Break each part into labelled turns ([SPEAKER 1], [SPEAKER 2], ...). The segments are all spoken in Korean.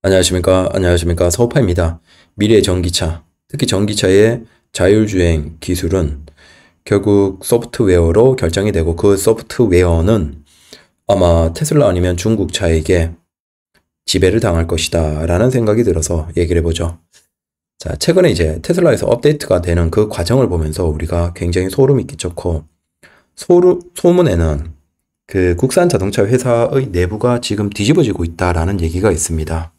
[SPEAKER 1] 안녕하십니까 안녕하십니까 서우파입니다. 미래 전기차 특히 전기차의 자율주행 기술은 결국 소프트웨어로 결정이 되고 그 소프트웨어는 아마 테슬라 아니면 중국차에게 지배를 당할 것이다 라는 생각이 들어서 얘기를 해보죠. 자 최근에 이제 테슬라에서 업데이트가 되는 그 과정을 보면서 우리가 굉장히 소름이 끼쳤고 소루, 소문에는 그 국산 자동차 회사의 내부가 지금 뒤집어지고 있다라는 얘기가 있습니다.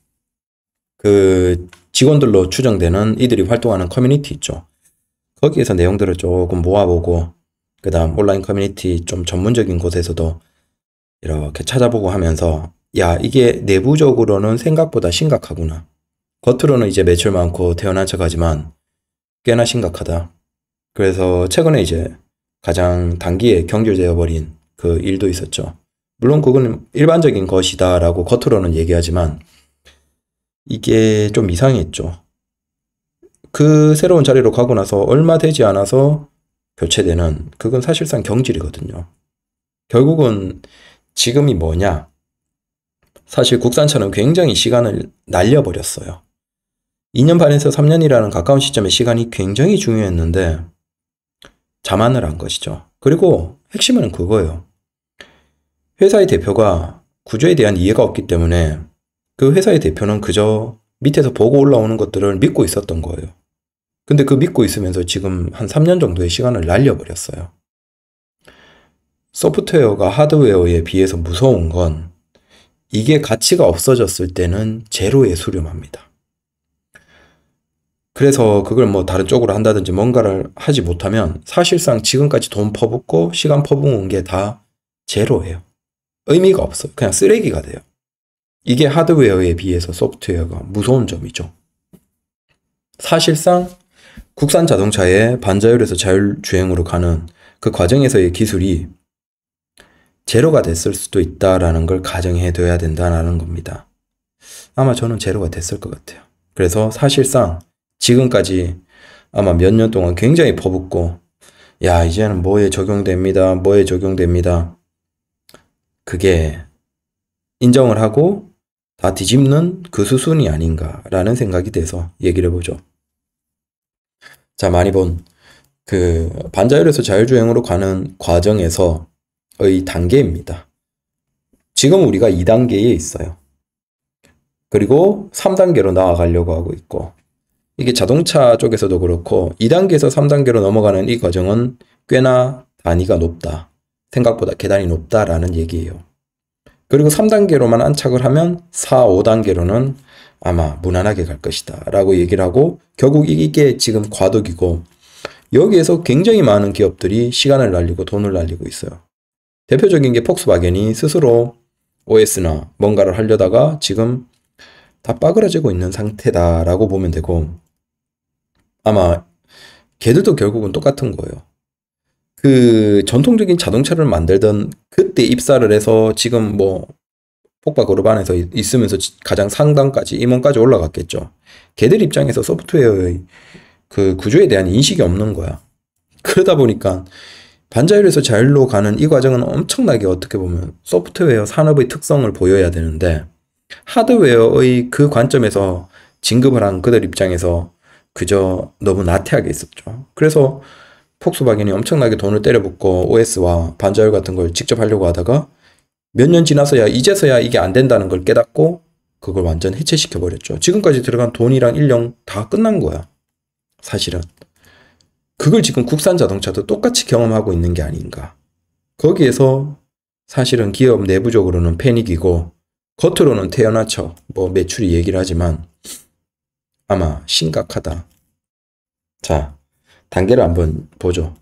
[SPEAKER 1] 그 직원들로 추정되는 이들이 활동하는 커뮤니티 있죠. 거기에서 내용들을 조금 모아보고 그 다음 온라인 커뮤니티 좀 전문적인 곳에서도 이렇게 찾아보고 하면서 야 이게 내부적으로는 생각보다 심각하구나. 겉으로는 이제 매출 많고 태어난 척하지만 꽤나 심각하다. 그래서 최근에 이제 가장 단기에 경질되어 버린 그 일도 있었죠. 물론 그건 일반적인 것이다라고 겉으로는 얘기하지만 이게 좀 이상했죠. 그 새로운 자리로 가고 나서 얼마 되지 않아서 교체되는 그건 사실상 경질이거든요. 결국은 지금이 뭐냐? 사실 국산차는 굉장히 시간을 날려버렸어요. 2년 반에서 3년이라는 가까운 시점의 시간이 굉장히 중요했는데 자만을 한 것이죠. 그리고 핵심은 그거예요. 회사의 대표가 구조에 대한 이해가 없기 때문에 그 회사의 대표는 그저 밑에서 보고 올라오는 것들을 믿고 있었던 거예요. 근데 그 믿고 있으면서 지금 한 3년 정도의 시간을 날려버렸어요. 소프트웨어가 하드웨어에 비해서 무서운 건 이게 가치가 없어졌을 때는 제로에 수렴합니다. 그래서 그걸 뭐 다른 쪽으로 한다든지 뭔가를 하지 못하면 사실상 지금까지 돈 퍼붓고 시간 퍼붓은게 다 제로예요. 의미가 없어요. 그냥 쓰레기가 돼요. 이게 하드웨어에 비해서 소프트웨어가 무서운 점이죠. 사실상 국산 자동차의 반자율에서 자율주행으로 가는 그 과정에서의 기술이 제로가 됐을 수도 있다라는 걸 가정해 둬야 된다는 겁니다. 아마 저는 제로가 됐을 것 같아요. 그래서 사실상 지금까지 아마 몇 년 동안 굉장히 퍼붓고 야 이제는 뭐에 적용됩니다 뭐에 적용됩니다 그게 인정을 하고 다 뒤집는 그 수순이 아닌가라는 생각이 돼서 얘기를 해보죠. 자, 많이 본 그 반자율에서 자율주행으로 가는 과정에서의 단계입니다. 지금 우리가 2단계에 있어요. 그리고 3단계로 나아가려고 하고 있고, 이게 자동차 쪽에서도 그렇고, 2단계에서 3단계로 넘어가는 이 과정은 꽤나 단위가 높다. 생각보다 계단이 높다라는 얘기예요. 그리고 3단계로만 안착을 하면 4, 5단계로는 아마 무난하게 갈 것이다 라고 얘기를 하고 결국 이게 지금 과도기고 여기에서 굉장히 많은 기업들이 시간을 날리고 돈을 날리고 있어요. 대표적인 게 폭스바겐이 스스로 OS나 뭔가를 하려다가 지금 다 빠그러지고 있는 상태다라고 보면 되고 아마 걔들도 결국은 똑같은 거예요. 그 전통적인 자동차를 만들던 그때 입사를 해서 지금 뭐 폭바 그룹 안에서 있으면서 가장 상단까지 임원까지 올라갔겠죠. 걔들 입장에서 소프트웨어의 그 구조에 대한 인식이 없는 거야. 그러다 보니까 반자율에서 자율로 가는 이 과정은 엄청나게 어떻게 보면 소프트웨어 산업의 특성을 보여야 되는데 하드웨어의 그 관점에서 진급을 한 그들 입장에서 그저 너무 나태하게 있었죠. 그래서 폭스바겐이 엄청나게 돈을 때려붓고 OS와 반자율 같은 걸 직접 하려고 하다가 몇 년 지나서야 이제서야 이게 안 된다는 걸 깨닫고 그걸 완전 해체시켜 버렸죠. 지금까지 들어간 돈이랑 인력 다 끝난 거야. 사실은 그걸 지금 국산 자동차도 똑같이 경험하고 있는 게 아닌가. 거기에서 사실은 기업 내부적으로는 패닉이고 겉으로는 태어나쳐 뭐 매출이 얘기를 하지만 아마 심각하다. 자, 단계를 한번 보죠.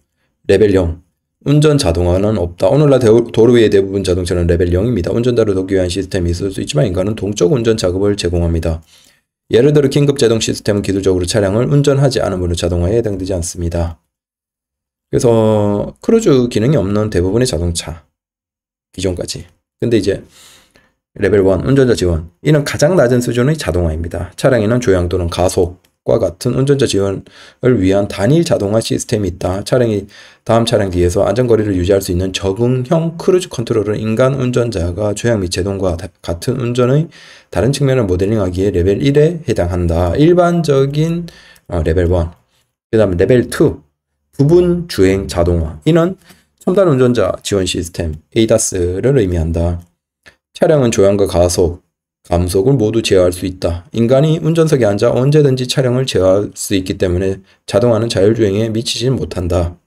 [SPEAKER 1] 레벨 0. 운전 자동화는 없다. 오늘날 도로의 위 대부분 자동차는 레벨 0입니다. 운전자를 돕기 위한 시스템이 있을 수 있지만 인간은 동적 운전 작업을 제공합니다. 예를 들어 긴급 제동 시스템은 기술적으로 차량을 운전하지 않음으로 자동화에 해당되지 않습니다. 그래서 크루즈 기능이 없는 대부분의 자동차 기존까지 근데 이제 레벨 1 운전자 지원 이는 가장 낮은 수준의 자동화입니다. 차량에는 조향 또는 가속, 과 같은 운전자 지원을 위한 단일 자동화 시스템이 있다. 차량이 다음 차량 뒤에서 안전거리를 유지할 수 있는 적응형 크루즈 컨트롤은 인간 운전자가 조향 및 제동과 같은 운전의 다른 측면을 모델링하기에 레벨 1에 해당한다. 일반적인 어, 레벨 1. 그 다음에 레벨 2. 부분 주행 자동화. 이는 첨단 운전자 지원 시스템, ADAS를 의미한다. 차량은 조향과 가속, 감속을 모두 제어할 수 있다. 인간이 운전석에 앉아 언제든지 차량을 제어할 수 있기 때문에 자동화는 자율주행에 미치진 못한다.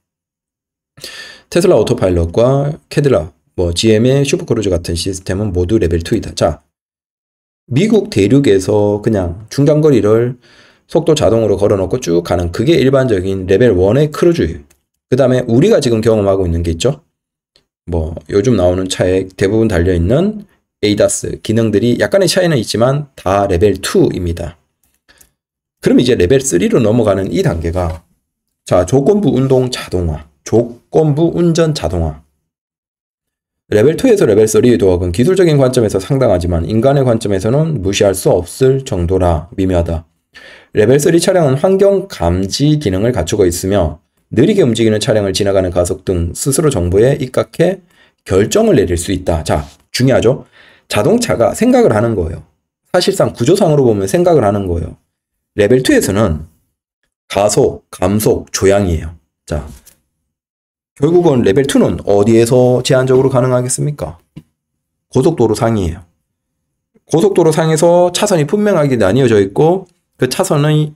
[SPEAKER 1] 테슬라 오토파일럿과 캐딜라, 뭐 GM의 슈퍼크루즈 같은 시스템은 모두 레벨 2이다. 자, 미국 대륙에서 그냥 중간거리를 속도 자동으로 걸어놓고 쭉 가는 그게 일반적인 레벨 1의 크루즈예요. 그 다음에 우리가 지금 경험하고 있는 게 있죠. 뭐 요즘 나오는 차에 대부분 달려있는 에이다스 기능들이 약간의 차이는 있지만 다 레벨 2입니다. 그럼 이제 레벨 3로 넘어가는 이 단계가 자 조건부 운동 자동화, 조건부 운전 자동화. 레벨 2에서 레벨 3의 도약은 기술적인 관점에서 상당하지만 인간의 관점에서는 무시할 수 없을 정도라 미묘하다. 레벨 3 차량은 환경 감지 기능을 갖추고 있으며 느리게 움직이는 차량을 지나가는 가속 등 스스로 정보에 입각해 결정을 내릴 수 있다. 자, 중요하죠? 자동차가 생각을 하는 거예요. 사실상 구조상으로 보면 생각을 하는 거예요. 레벨 2에서는 가속, 감속, 조향이에요. 자, 결국은 레벨 2는 어디에서 제한적으로 가능하겠습니까? 고속도로 상이에요. 고속도로 상에서 차선이 분명하게 나뉘어져 있고 그 차선의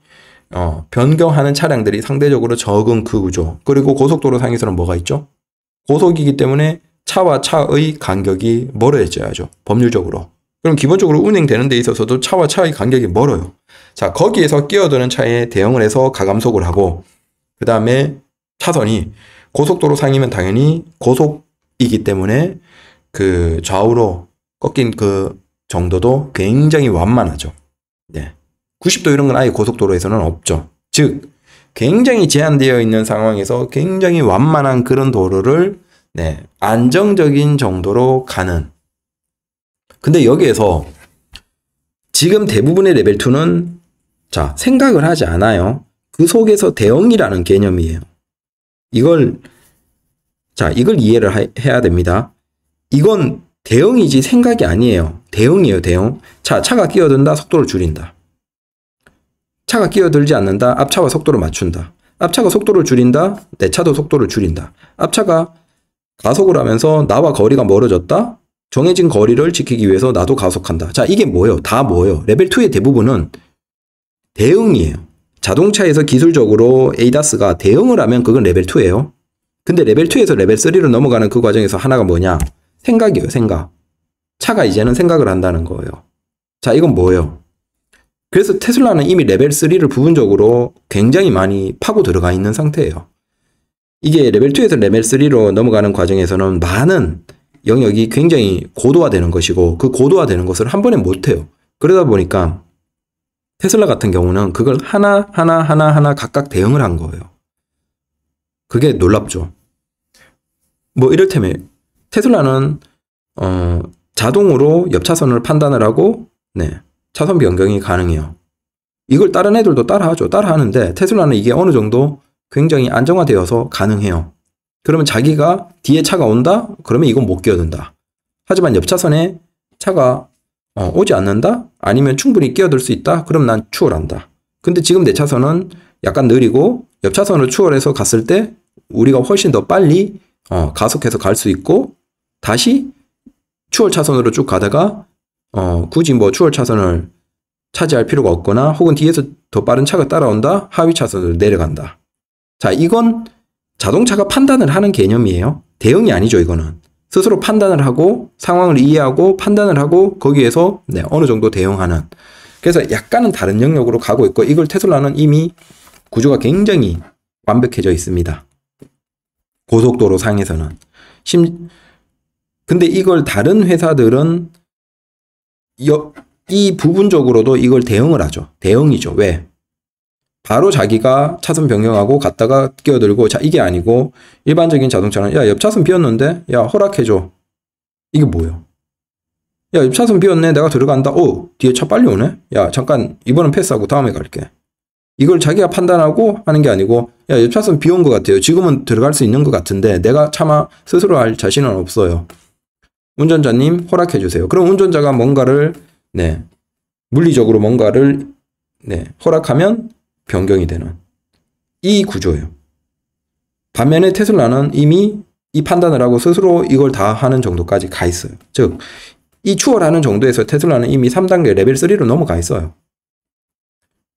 [SPEAKER 1] 어, 변경하는 차량들이 상대적으로 적은 그 구조. 그리고 고속도로 상에서는 뭐가 있죠? 고속이기 때문에 차와 차의 간격이 멀어져야죠. 법률적으로. 그럼 기본적으로 운행되는 데 있어서도 차와 차의 간격이 멀어요. 자, 거기에서 끼어드는 차에 대응을 해서 가감속을 하고, 그 다음에 차선이 고속도로 상이면 당연히 고속이기 때문에 그 좌우로 꺾인 그 정도도 굉장히 완만하죠. 네. 90도 이런 건 아예 고속도로에서는 없죠. 즉, 굉장히 제한되어 있는 상황에서 굉장히 완만한 그런 도로를 네, 안정적인 정도로 가는. 근데 여기에서 지금 대부분의 레벨 2는 자, 생각을 하지 않아요. 그 속에서 대응이라는 개념이에요. 이걸 자, 이걸 이해를 하, 해야 됩니다. 이건 대응이지 생각이 아니에요. 대응이에요, 대응. 자, 차가 끼어든다, 속도를 줄인다. 차가 끼어들지 않는다, 앞차와 속도를 맞춘다. 앞차가 속도를 줄인다, 내 차도 속도를 줄인다. 앞차가 가속을 하면서 나와 거리가 멀어졌다? 정해진 거리를 지키기 위해서 나도 가속한다. 자, 이게 뭐예요? 다 뭐예요? 레벨 2의 대부분은 대응이에요. 자동차에서 기술적으로 에이다스가 대응을 하면 그건 레벨 2예요. 근데 레벨 2에서 레벨 3로 넘어가는 그 과정에서 하나가 뭐냐? 생각이에요, 생각. 차가 이제는 생각을 한다는 거예요. 자, 이건 뭐예요? 그래서 테슬라는 이미 레벨 3를 부분적으로 굉장히 많이 파고 들어가 있는 상태예요. 이게 레벨 2에서 레벨 3로 넘어가는 과정에서는 많은 영역이 굉장히 고도화되는 것이고 그 고도화되는 것을 한 번에 못해요. 그러다 보니까 테슬라 같은 경우는 그걸 하나 하나 하나 하나 각각 대응을 한 거예요. 그게 놀랍죠. 뭐 이를테면 테슬라는 어, 자동으로 옆 차선을 판단을 하고 네, 차선 변경이 가능해요. 이걸 다른 애들도 따라하죠. 따라하는데 테슬라는 이게 어느 정도 굉장히 안정화되어서 가능해요. 그러면 자기가 뒤에 차가 온다? 그러면 이건 못 끼어든다. 하지만 옆 차선에 차가 어, 오지 않는다? 아니면 충분히 끼어들 수 있다? 그럼 난 추월한다. 근데 지금 내 차선은 약간 느리고 옆 차선을 추월해서 갔을 때 우리가 훨씬 더 빨리 어, 가속해서 갈 수 있고 다시 추월 차선으로 쭉 가다가 어, 굳이 뭐 추월 차선을 차지할 필요가 없거나 혹은 뒤에서 더 빠른 차가 따라온다 하위 차선으로 내려간다. 자, 이건 자동차가 판단을 하는 개념이에요. 대응이 아니죠, 이거는. 스스로 판단을 하고 상황을 이해하고 판단을 하고 거기에서 네, 어느 정도 대응하는 그래서 약간은 다른 영역으로 가고 있고 이걸 테슬라는 이미 구조가 굉장히 완벽해져 있습니다. 고속도로 상에서는 심 근데 이걸 다른 회사들은 여, 이 부분적으로도 이걸 대응을 하죠. 대응이죠. 왜? 바로 자기가 차선 변경하고 갔다가 끼어들고 자 이게 아니고 일반적인 자동차는 야 옆 차선 비었는데 야 허락해줘 이게 뭐예요? 야 옆 차선 비었네 내가 들어간다 오 뒤에 차 빨리 오네 야 잠깐 이번은 패스하고 다음에 갈게 이걸 자기가 판단하고 하는 게 아니고 야 옆 차선 비온 것 같아요 지금은 들어갈 수 있는 것 같은데 내가 차마 스스로 할 자신은 없어요 운전자님 허락해 주세요 그럼 운전자가 뭔가를 네 물리적으로 뭔가를 네 허락하면 변경이 되는 이 구조예요. 반면에 테슬라는 이미 이 판단을 하고 스스로 이걸 다 하는 정도까지 가 있어요. 즉, 이 추월하는 정도에서 테슬라는 이미 3단계 레벨 3로 넘어가 있어요.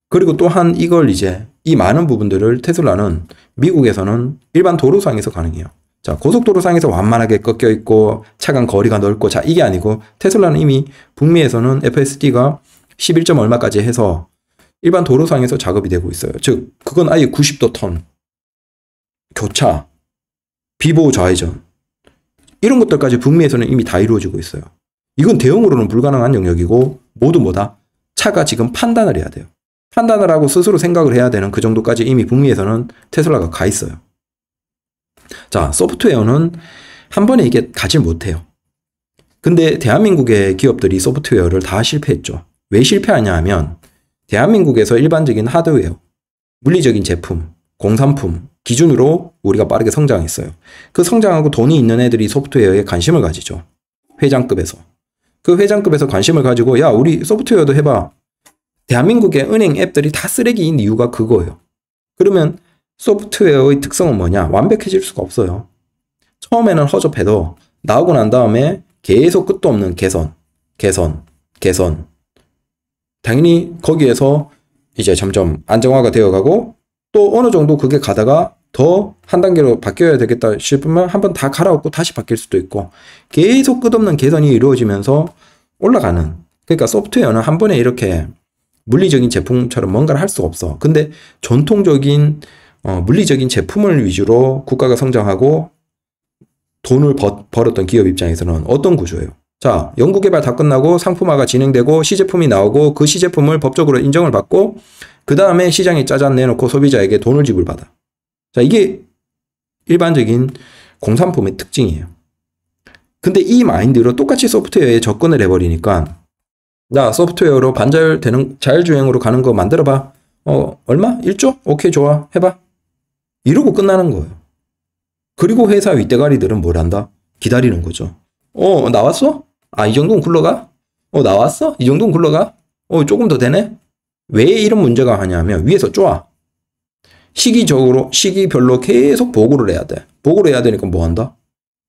[SPEAKER 1] 그리고 또한 이걸 이제 이 많은 부분들을 테슬라는 미국에서는 일반 도로상에서 가능해요. 자, 고속도로상에서 완만하게 꺾여 있고 차간 거리가 넓고 자, 이게 아니고 테슬라는 이미 북미에서는 FSD가 11. 얼마까지 해서 일반 도로상에서 작업이 되고 있어요. 즉, 그건 아예 90도 턴, 교차, 비보호 좌회전 이런 것들까지 북미에서는 이미 다 이루어지고 있어요. 이건 대응으로는 불가능한 영역이고 모두 뭐다? 차가 지금 판단을 해야 돼요. 판단을 하고 스스로 생각을 해야 되는 그 정도까지 이미 북미에서는 테슬라가 가 있어요. 자, 소프트웨어는 한 번에 이게 가질 못해요. 근데 대한민국의 기업들이 소프트웨어를 다 실패했죠. 왜 실패하냐 하면 대한민국에서 일반적인 하드웨어, 물리적인 제품, 공산품 기준으로 우리가 빠르게 성장했어요. 그 성장하고 돈이 있는 애들이 소프트웨어에 관심을 가지죠. 회장급에서. 그 회장급에서 관심을 가지고 야 우리 소프트웨어도 해봐. 대한민국의 은행 앱들이 다 쓰레기인 이유가 그거예요. 그러면 소프트웨어의 특성은 뭐냐? 완벽해질 수가 없어요. 처음에는 허접해도 나오고 난 다음에 계속 끝도 없는 개선, 개선, 개선, 당연히 거기에서 이제 점점 안정화가 되어가고 또 어느 정도 그게 가다가 더 한 단계로 바뀌어야 되겠다 싶으면 한번 다 갈아엎고 다시 바뀔 수도 있고 계속 끝없는 개선이 이루어지면서 올라가는 그러니까 소프트웨어는 한 번에 이렇게 물리적인 제품처럼 뭔가를 할 수가 없어. 근데 전통적인 어, 물리적인 제품을 위주로 국가가 성장하고 돈을 버, 벌었던 기업 입장에서는 어떤 구조예요? 자, 연구 개발 다 끝나고 상품화가 진행되고 시제품이 나오고 그 시제품을 법적으로 인정을 받고 그 다음에 시장에 짜잔 내놓고 소비자에게 돈을 지불받아. 자, 이게 일반적인 공산품의 특징이에요. 근데 이 마인드로 똑같이 소프트웨어에 접근을 해버리니까 나 소프트웨어로 반절되는 자율주행으로 가는 거 만들어봐. 어, 얼마? 1조? 오케이, 좋아. 해봐. 이러고 끝나는 거예요. 그리고 회사 윗대가리들은 뭘 한다? 기다리는 거죠. 어, 나왔어? 아, 이정도면 굴러가? 어, 나왔어? 이정도면 굴러가? 어, 조금 더 되네? 왜 이런 문제가 하냐면 위에서 쪼아. 시기적으로, 시기별로 계속 보고를 해야 돼. 보고를 해야 되니까 뭐 한다?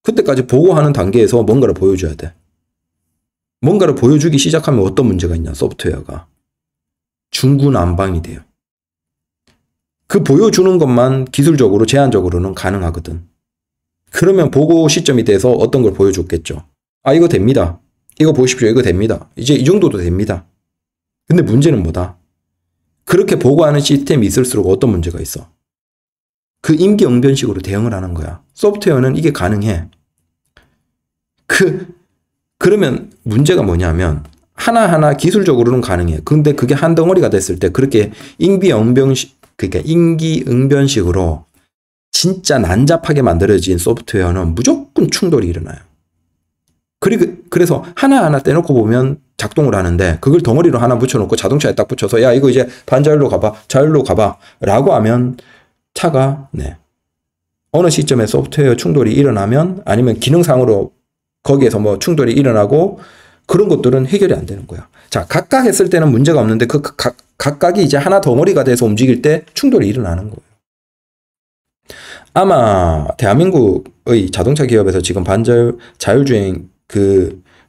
[SPEAKER 1] 그때까지 보고하는 단계에서 뭔가를 보여줘야 돼. 뭔가를 보여주기 시작하면 어떤 문제가 있냐, 소프트웨어가. 중구난방이 돼요. 그 보여주는 것만 기술적으로 제한적으로는 가능하거든. 그러면 보고 시점이 돼서 어떤 걸 보여줬겠죠. 아 이거 됩니다. 이거 보십시오. 이거 됩니다. 이제 이 정도도 됩니다. 근데 문제는 뭐다? 그렇게 보고하는 시스템이 있을수록 어떤 문제가 있어? 그 임기응변식으로 대응을 하는 거야. 소프트웨어는 이게 가능해. 그 그러면 문제가 뭐냐면 하나하나 기술적으로는 가능해. 근데 그게 한 덩어리가 됐을 때 그렇게 인기응변식 그러니까 인기응변식으로 진짜 난잡하게 만들어진 소프트웨어는 무조건 충돌이 일어나요. 그래서 리고그 하나하나 떼놓고 보면 작동을 하는데 그걸 덩어리로 하나 붙여놓고 자동차에 딱 붙여서 야 이거 이제 반자율로 가봐 자율로 가봐 라고 하면 차가 네 어느 시점에 소프트웨어 충돌이 일어나면 아니면 기능상으로 거기에서 뭐 충돌이 일어나고 그런 것들은 해결이 안 되는 거야 자 각각 했을 때는 문제가 없는데 그 각, 각각이 이제 하나 덩어리가 돼서 움직일 때 충돌이 일어나는 거예요 아마 대한민국의 자동차 기업에서 지금 반자율 자율주행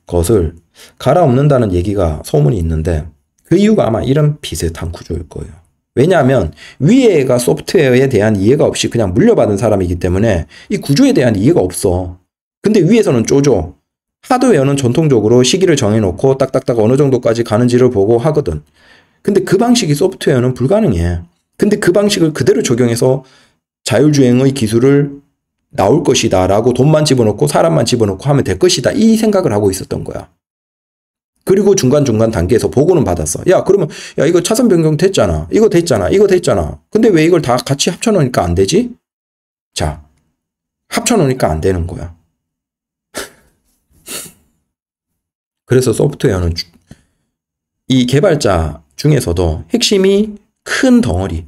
[SPEAKER 1] 그것을 갈아엎는다는 얘기가 소문이 있는데 그 이유가 아마 이런 비슷한 구조일 거예요. 왜냐하면 위에가 소프트웨어에 대한 이해가 없이 그냥 물려받은 사람이기 때문에 이 구조에 대한 이해가 없어. 근데 위에서는 쪼죠. 하드웨어는 전통적으로 시기를 정해놓고 딱딱딱 어느 정도까지 가는지를 보고 하거든. 근데 그 방식이 소프트웨어는 불가능해. 근데 그 방식을 그대로 적용해서 자율주행의 기술을 나올 것이다 라고 돈만 집어넣고 사람만 집어넣고 하면 될 것이다 이 생각을 하고 있었던 거야. 그리고 중간중간 단계에서 보고는 받았어. 야 그러면 야 이거 차선 변경 됐잖아. 이거 됐잖아. 이거 됐잖아. 근데 왜 이걸 다 같이 합쳐놓으니까 안 되지? 자 합쳐놓으니까 안 되는 거야. 그래서 소프트웨어는 이 개발자 중에서도 핵심이 큰 덩어리,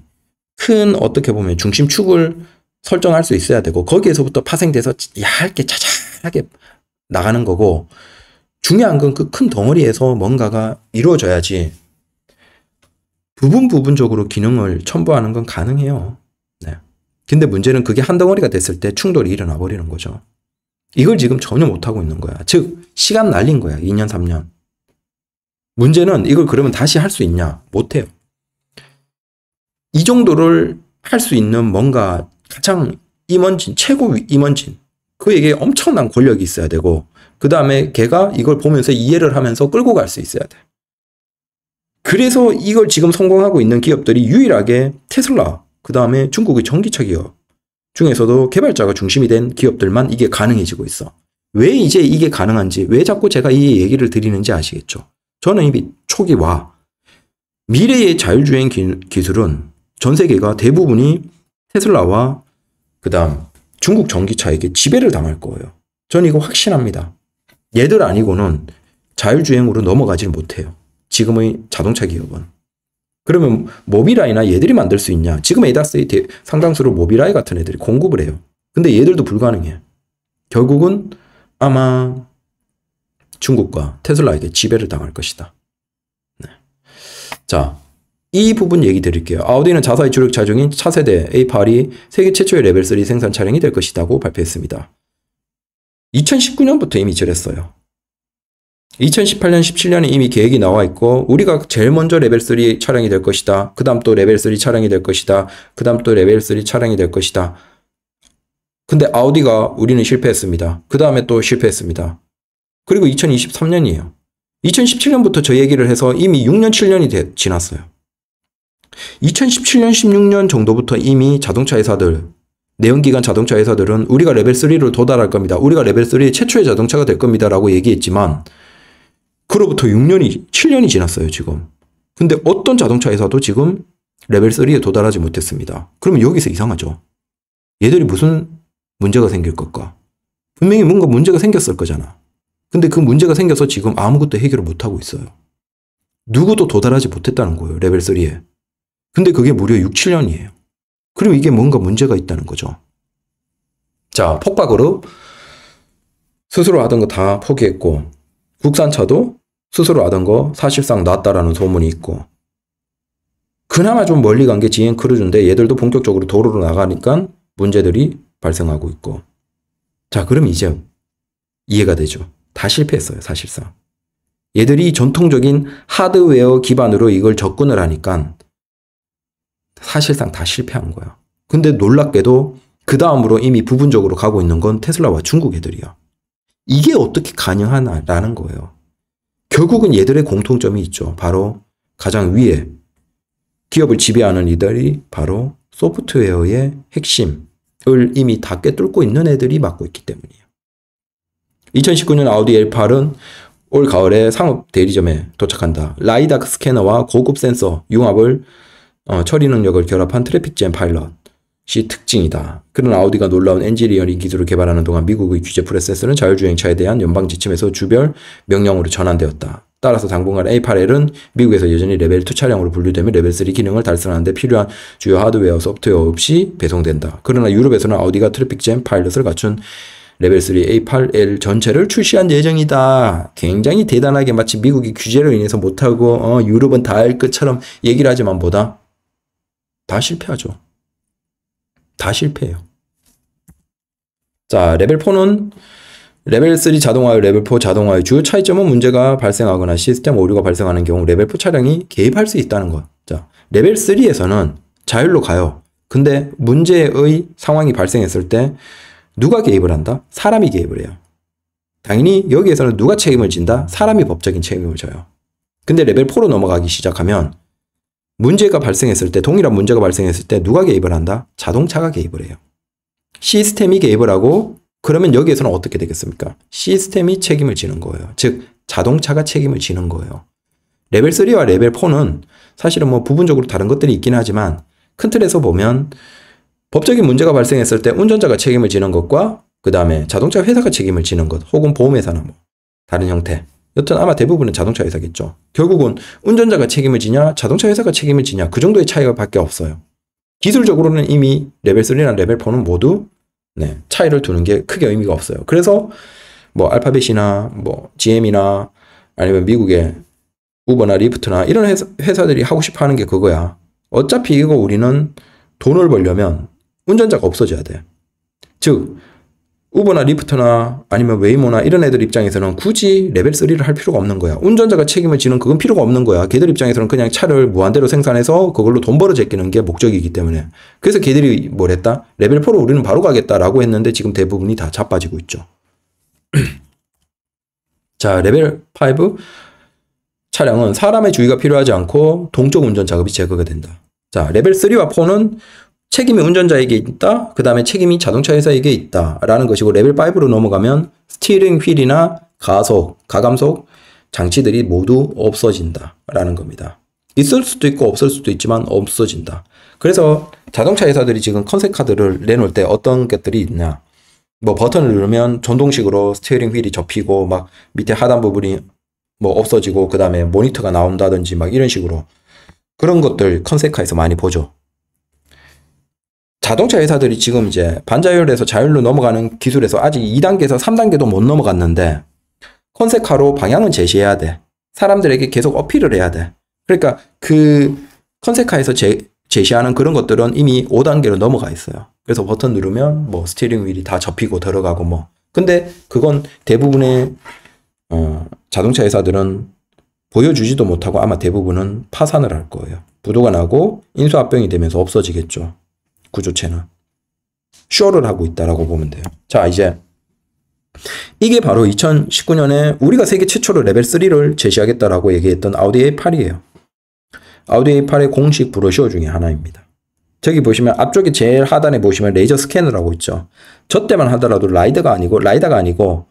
[SPEAKER 1] 큰 어떻게 보면 중심축을 설정할 수 있어야 되고 거기에서부터 파생돼서 얇게 자잘하게 나가는 거고 중요한 건 그 큰 덩어리에서 뭔가가 이루어져야지 부분 부분적으로 기능을 첨부하는 건 가능해요. 네. 근데 문제는 그게 한 덩어리가 됐을 때 충돌이 일어나 버리는 거죠. 이걸 지금 전혀 못하고 있는 거야. 즉, 시간 날린 거야. 2년, 3년. 문제는 이걸 그러면 다시 할 수 있냐? 못해요. 이 정도를 할 수 있는 뭔가 가장 임원진, 최고 임원진. 그에게 엄청난 권력이 있어야 되고, 그 다음에 걔가 이걸 보면서 이해를 하면서 끌고 갈 수 있어야 돼. 그래서 이걸 지금 성공하고 있는 기업들이 유일하게 테슬라, 그 다음에 중국의 전기차 기업 중에서도 개발자가 중심이 된 기업들만 이게 가능해지고 있어. 왜 이제 이게 가능한지, 왜 자꾸 제가 이 얘기를 드리는지 아시겠죠? 저는 이미 초기와 미래의 자율주행 기, 기술은 전 세계가 대부분이 테슬라와 그다음 중국 전기차에게 지배를 당할 거예요. 전 이거 확신합니다. 얘들 아니고는 자율주행으로 넘어가질 못해요. 지금의 자동차 기업은. 그러면 모비라이나 얘들이 만들 수 있냐? 지금 에이다스의 상당수로 모비라이 같은 애들이 공급을 해요. 근데 얘들도 불가능해. 결국은 아마 중국과 테슬라에게 지배를 당할 것이다. 네. 자, 이 부분 얘기 드릴게요. 아우디는 자사의 주력 차종인 차세대 A8이 세계 최초의 레벨 3 생산 차량이 될 것이라고 발표했습니다. 2019년부터 이미 저랬어요. 2018년, 17년에 이미 계획이 나와 있고 우리가 제일 먼저 레벨 3 차량이 될 것이다. 그 다음 또 레벨 3 차량이 될 것이다. 그 다음 또 레벨 3 차량이 될 것이다. 근데 아우디가 우리는 실패했습니다. 그 다음에 또 실패했습니다. 그리고 2023년이에요. 2017년부터 저 얘기를 해서 이미 6년, 7년이 되, 지났어요. 2017년 16년 정도부터 이미 자동차 회사들 내연기관 자동차 회사들은 우리가 레벨 3로 도달할 겁니다. 우리가 레벨 3의 최초의 자동차가 될 겁니다. 라고 얘기했지만 그로부터 6년이 7년이 지났어요. 지금. 근데 어떤 자동차 회사도 지금 레벨 3에 도달하지 못했습니다. 그러면 여기서 이상하죠. 얘들이 무슨 문제가 생길 것까 분명히 뭔가 문제가 생겼을 거잖아. 근데 그 문제가 생겨서 지금 아무것도 해결을 못하고 있어요. 누구도 도달하지 못했다는 거예요. 레벨 3에. 근데 그게 무려 6, 7년이에요. 그럼 이게 뭔가 문제가 있다는 거죠. 자, 폭박으로 스스로 하던 거 다 포기했고, 국산차도 스스로 하던 거 사실상 났다라는 소문이 있고, 그나마 좀 멀리 간 게 지엔 크루즈인데 얘들도 본격적으로 도로로 나가니까 문제들이 발생하고 있고. 자, 그럼 이제 이해가 되죠. 다 실패했어요, 사실상. 얘들이 전통적인 하드웨어 기반으로 이걸 접근을 하니까 사실상 다 실패한 거예요 근데 놀랍게도 그 다음으로 이미 부분적으로 가고 있는 건 테슬라와 중국 애들이야. 이게 어떻게 가능하나라는 거예요. 결국은 얘들의 공통점이 있죠. 바로 가장 위에 기업을 지배하는 이들이 바로 소프트웨어의 핵심을 이미 다 꿰뚫고 있는 애들이 맡고 있기 때문이에요. 2019년 아우디 L8은 올 가을에 상업 대리점에 도착한다. 라이닥 스캐너와 고급 센서 융합을 어, 처리 능력을 결합한 트래픽젠 파일럿이 특징이다. 그런 아우디가 놀라운 엔지니어링 기술을 개발하는 동안 미국의 규제 프로세스는 자율주행차에 대한 연방 지침에서 주별 명령으로 전환되었다. 따라서 당분간 A8L은 미국에서 여전히 레벨 2 차량으로 분류되며 레벨 3 기능을 달성하는데 필요한 주요 하드웨어, 소프트웨어 없이 배송된다. 그러나 유럽에서는 아우디가 트래픽젠 파일럿을 갖춘 레벨 3 A8L 전체를 출시한 예정이다. 굉장히 대단하게 마치 미국이 규제로 인해서 못하고 어, 유럽은 다 할 것처럼 얘기를 하지만 보다 다 실패하죠. 다 실패해요. 자, 레벨 4는 레벨 3자동화의 레벨 4 자동화의 주요 차이점은 문제가 발생하거나 시스템 오류가 발생하는 경우 레벨 4 차량이 개입할 수 있다는 것. 자, 레벨 3에서는 자율로 가요. 근데 문제의 상황이 발생했을 때 누가 개입을 한다? 사람이 개입을 해요. 당연히 여기에서는 누가 책임을 진다? 사람이 법적인 책임을 져요. 근데 레벨 4로 넘어가기 시작하면 문제가 발생했을 때 동일한 문제가 발생했을 때 누가 개입을 한다? 자동차가 개입을 해요. 시스템이 개입을 하고 그러면 여기에서는 어떻게 되겠습니까? 시스템이 책임을 지는 거예요. 즉 자동차가 책임을 지는 거예요. 레벨 3와 레벨 4는 사실은 뭐 부분적으로 다른 것들이 있긴 하지만 큰 틀에서 보면 법적인 문제가 발생했을 때 운전자가 책임을 지는 것과 그 다음에 자동차 회사가 책임을 지는 것 혹은 보험회사나 뭐 다른 형태 여튼 아마 대부분은 자동차 회사겠죠. 결국은 운전자가 책임을 지냐 자동차 회사가 책임을 지냐 그 정도의 차이가 밖에 없어요. 기술적으로는 이미 레벨 3나 레벨 4는 모두 네, 차이를 두는 게 크게 의미가 없어요. 그래서 뭐 알파벳이나 뭐 GM이나 아니면 미국의 우버나 리프트나 이런 회사, 회사들이 하고 싶어 하는 게 그거야. 어차피 이거 우리는 돈을 벌려면 운전자가 없어져야 돼. 즉 우버나 리프트나 아니면 웨이모나 이런 애들 입장에서는 굳이 레벨 3를 할 필요가 없는 거야. 운전자가 책임을 지는 그건 필요가 없는 거야. 걔들 입장에서는 그냥 차를 무한대로 생산해서 그걸로 돈 벌어 제끼는 게 목적이기 때문에. 그래서 걔들이 뭘 했다? 레벨 4로 우리는 바로 가겠다라고 했는데 지금 대부분이 다 자빠지고 있죠. 자, 레벨 5 차량은 사람의 주의가 필요하지 않고 동적 운전 작업이 제거가 된다. 자, 레벨 3와 4는 책임이 운전자에게 있다. 그 다음에 책임이 자동차 회사에게 있다. 라는 것이고 레벨 5로 넘어가면 스티링 휠이나 가속, 가감속 장치들이 모두 없어진다. 라는 겁니다. 있을 수도 있고 없을 수도 있지만 없어진다. 그래서 자동차 회사들이 지금 컨셉 카드를 내놓을 때 어떤 것들이 있냐. 뭐 버튼을 누르면 전동식으로 스티어링 휠이 접히고 막 밑에 하단 부분이 뭐 없어지고 그 다음에 모니터가 나온다든지 막 이런 식으로 그런 것들 컨셉카에서 많이 보죠. 자동차 회사들이 지금 이제 반자율에서 자율로 넘어가는 기술에서 아직 2단계에서 3단계도 못 넘어갔는데 컨셉카로 방향은 제시해야 돼. 사람들에게 계속 어필을 해야 돼. 그러니까 그 컨셉카에서 제, 제시하는 그런 것들은 이미 5단계로 넘어가 있어요. 그래서 버튼 누르면 뭐 스티링 휠이 다 접히고 들어가고 뭐. 근데 그건 대부분의 어, 자동차 회사들은 보여주지도 못하고 아마 대부분은 파산을 할 거예요. 부도가 나고 인수합병이 되면서 없어지겠죠. 구조체는. 그 쇼를 하고 있다라고 보면 돼요. 자, 이제 이게 바로 2019년에 우리가 세계 최초로 레벨 3를 제시하겠다라고 얘기했던 아우디 A8이에요. 아우디 A8의 공식 브로셔 중에 하나입니다. 저기 보시면 앞쪽에 제일 하단에 보시면 레이저 스캔너라고 있죠. 저 때만 하더라도 라이더가 아니고 라이더가 아니고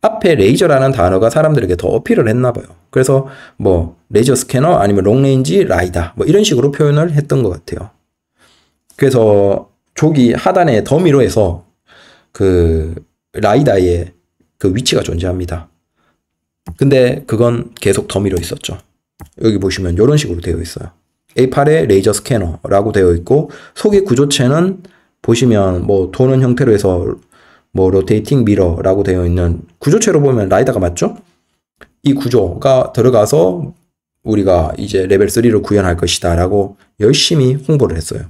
[SPEAKER 1] 앞에 레이저라는 단어가 사람들에게 더 어필을 했나 봐요. 그래서 뭐 레이저 스캐너 아니면 롱레인지 라이다 뭐 이런 식으로 표현을 했던 것 같아요. 그래서 조기 하단의 더미로 해서 그 라이다의 그 위치가 존재합니다. 근데 그건 계속 더미로 있었죠. 여기 보시면 이런 식으로 되어 있어요. a 8의 레이저 스캐너라고 되어 있고 속의 구조체는 보시면 뭐 도는 형태로 해서 뭐 로테이팅 미러라고 되어 있는 구조체로 보면 라이다가 맞죠? 이 구조가 들어가서 우리가 이제 레벨 3를 구현할 것이다 라고 열심히 홍보를 했어요.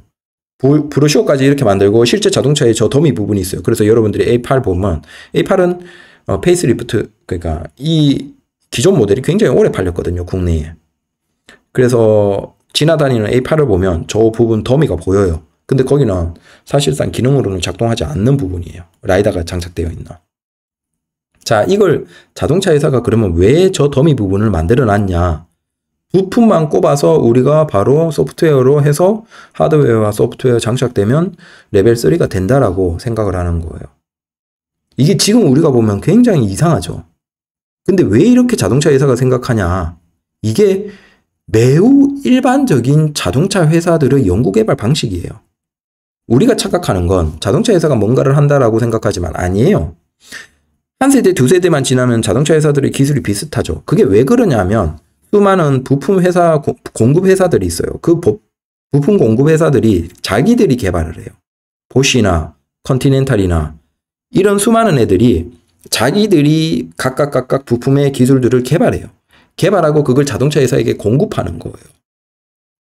[SPEAKER 1] 브로오까지 이렇게 만들고 실제 자동차에 저 더미 부분이 있어요. 그래서 여러분들이 A8 보면 A8은 어, 페이스리프트 그러니까 이 기존 모델이 굉장히 오래 팔렸거든요. 국내에. 그래서 지나다니는 A8을 보면 저 부분 더미가 보여요. 근데 거기는 사실상 기능으로는 작동하지 않는 부분이에요. 라이다가 장착되어 있는. 자, 이걸 자동차 회사가 그러면 왜 저 더미 부분을 만들어 놨냐? 부품만 꼽아서 우리가 바로 소프트웨어로 해서 하드웨어와 소프트웨어 장착되면 레벨 3가 된다라고 생각을 하는 거예요. 이게 지금 우리가 보면 굉장히 이상하죠. 근데 왜 이렇게 자동차 회사가 생각하냐? 이게 매우 일반적인 자동차 회사들의 연구개발 방식이에요. 우리가 착각하는 건 자동차 회사가 뭔가를 한다라고 생각하지만 아니에요. 한 세대, 두 세대만 지나면 자동차 회사들의 기술이 비슷하죠. 그게 왜 그러냐면 수많은 부품 회사 공급 회사들이 있어요. 그 부품 공급 회사들이 자기들이 개발을 해요. 보시나 컨티넨탈이나 이런 수많은 애들이 자기들이 각각 각각 부품의 기술들을 개발해요. 개발하고 그걸 자동차 회사에게 공급하는 거예요.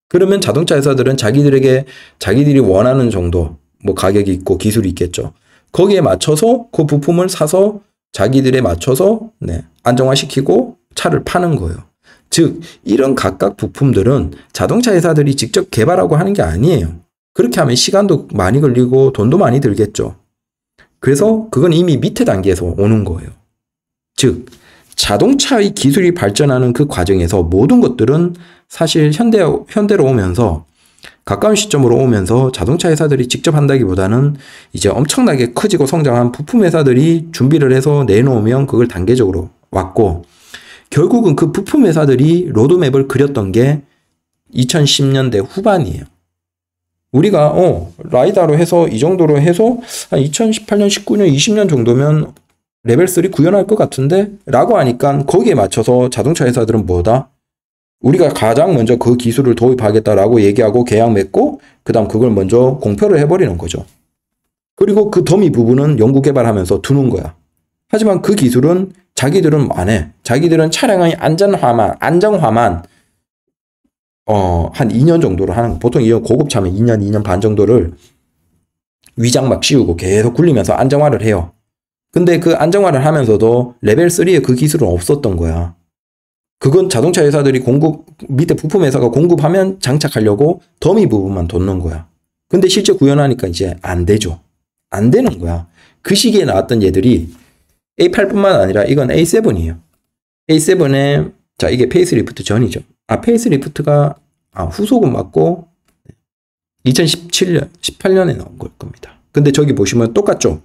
[SPEAKER 1] 그러면 자동차 회사들은 자기들에게 자기들이 원하는 정도 뭐 가격이 있고 기술이 있겠죠. 거기에 맞춰서 그 부품을 사서 자기들에 맞춰서 네, 안정화시키고 차를 파는 거예요. 즉 이런 각각 부품들은 자동차 회사들이 직접 개발하고 하는 게 아니에요. 그렇게 하면 시간도 많이 걸리고 돈도 많이 들겠죠. 그래서 그건 이미 밑에 단계에서 오는 거예요. 즉 자동차의 기술이 발전하는 그 과정에서 모든 것들은 사실 현대 현대로 오면서 가까운 시점으로 오면서 자동차 회사들이 직접 한다기보다는 이제 엄청나게 커지고 성장한 부품 회사들이 준비를 해서 내놓으면 그걸 단계적으로 왔고 결국은 그 부품 회사들이 로드맵을 그렸던 게 2010년대 후반이에요. 우리가 어, 라이다로 해서 이 정도로 해서 한 2018년, 19년, 20년 정도면 레벨 3 구현할 것 같은데? 라고 하니까 거기에 맞춰서 자동차 회사들은 뭐다? 우리가 가장 먼저 그 기술을 도입하겠다라고 얘기하고 계약 맺고 그 다음 그걸 먼저 공표를 해버리는 거죠. 그리고 그 더미 부분은 연구 개발하면서 두는 거야. 하지만 그 기술은 자기들은 안 해. 자기들은 차량의 안전화만, 안정화만 어, 한 2년 정도를 하는, 보통 이거 고급차면 2년, 2년 반 정도를 위장 막 씌우고 계속 굴리면서 안정화를 해요. 근데 그 안정화를 하면서도 레벨 3의 그 기술은 없었던 거야. 그건 자동차 회사들이 공급, 밑에 부품 회사가 공급하면 장착하려고 더미 부분만 돋는 거야. 근데 실제 구현하니까 이제 안 되죠. 안 되는 거야. 그 시기에 나왔던 얘들이 A8뿐만 아니라 이건 A7이에요. A7에 자 이게 페이스리프트 전이죠. 아 페이스리프트가 아, 후속은 맞고 2017년 18년에 나온 걸 겁니다. 근데 저기 보시면 똑같죠.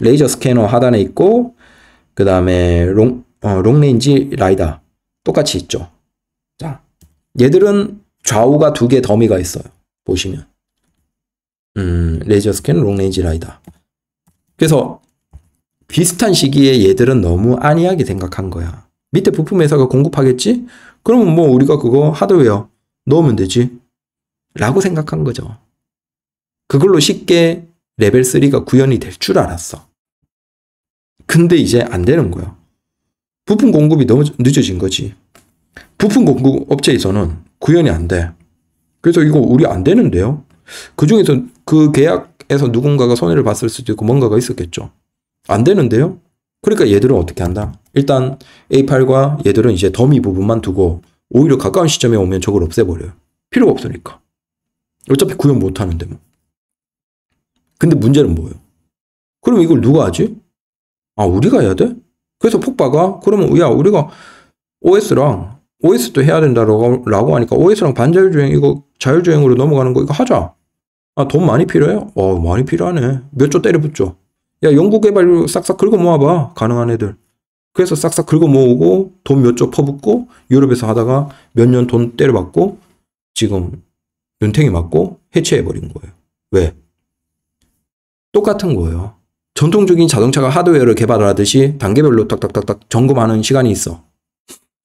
[SPEAKER 1] 레이저 스캐너 하단에 있고 그 다음에 롱 어, 롱레인지 라이다 똑같이 있죠. 자 얘들은 좌우가 두 개 더미가 있어요. 보시면 음 레이저 스캐너 롱레인지 라이다. 그래서 비슷한 시기에 얘들은 너무 안이하게 생각한 거야. 밑에 부품 회사가 공급하겠지? 그러면 뭐 우리가 그거 하드웨어 넣으면 되지. 라고 생각한 거죠. 그걸로 쉽게 레벨 3가 구현이 될 줄 알았어. 근데 이제 안 되는 거야. 부품 공급이 너무 늦어진 거지. 부품 공급 업체에서는 구현이 안 돼. 그래서 이거 우리 안 되는데요? 그 중에서 그 계약에서 누군가가 손해를 봤을 수도 있고 뭔가가 있었겠죠. 안 되는데요? 그러니까 얘들은 어떻게 한다? 일단 A8과 얘들은 이제 더미 부분만 두고 오히려 가까운 시점에 오면 저걸 없애버려요. 필요가 없으니까. 어차피 구현 못 하는데 뭐. 근데 문제는 뭐예요? 그럼 이걸 누가 하지? 아, 우리가 해야 돼? 그래서 폭파가 그러면 야, 우리가 OS랑 OS도 해야 된다고 라고 하니까 OS랑 반자율주행 이거 자율주행으로 넘어가는 거 이거 하자. 아, 돈 많이 필요해요? 어, 많이 필요하네. 몇 조 때려 붙죠. 야 연구개발료 싹싹 긁어 모아봐 가능한 애들 그래서 싹싹 긁어 모으고 돈 몇 조 퍼붓고 유럽에서 하다가 몇 년 돈 때려맞고 지금 눈탱이 맞고 해체해버린 거예요. 왜? 똑같은 거예요. 전통적인 자동차가 하드웨어를 개발하듯이 단계별로 딱딱딱딱 점검하는 시간이 있어.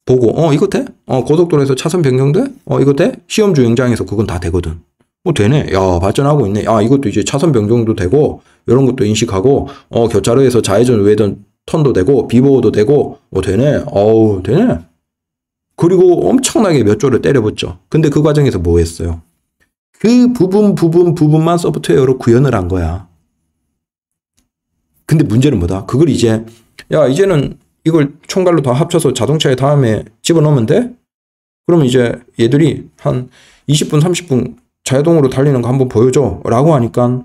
[SPEAKER 1] 보고 어 이거 돼? 어 고속도로에서 차선 변경돼? 어 이거 돼? 시험 주행장에서 그건 다 되거든. 뭐 되네. 야, 발전하고 있네. 아, 이것도 이제 차선 변경도 되고, 이런 것도 인식하고, 어, 교차로에서 좌회전, 우회전 턴도 되고, 비보호도 되고, 뭐 되네. 어우, 되네. 그리고 엄청나게 몇 조를 때려붙죠. 근데 그 과정에서 뭐 했어요? 그 부분, 부분, 부분만 소프트웨어로 구현을 한 거야. 근데 문제는 뭐다? 그걸 이제, 야, 이제는 이걸 총괄로 다 합쳐서 자동차에 다음에 집어넣으면 돼? 그러면 이제 얘들이 한 20분, 30분 자동으로 달리는 거 한번 보여줘 라고 하니까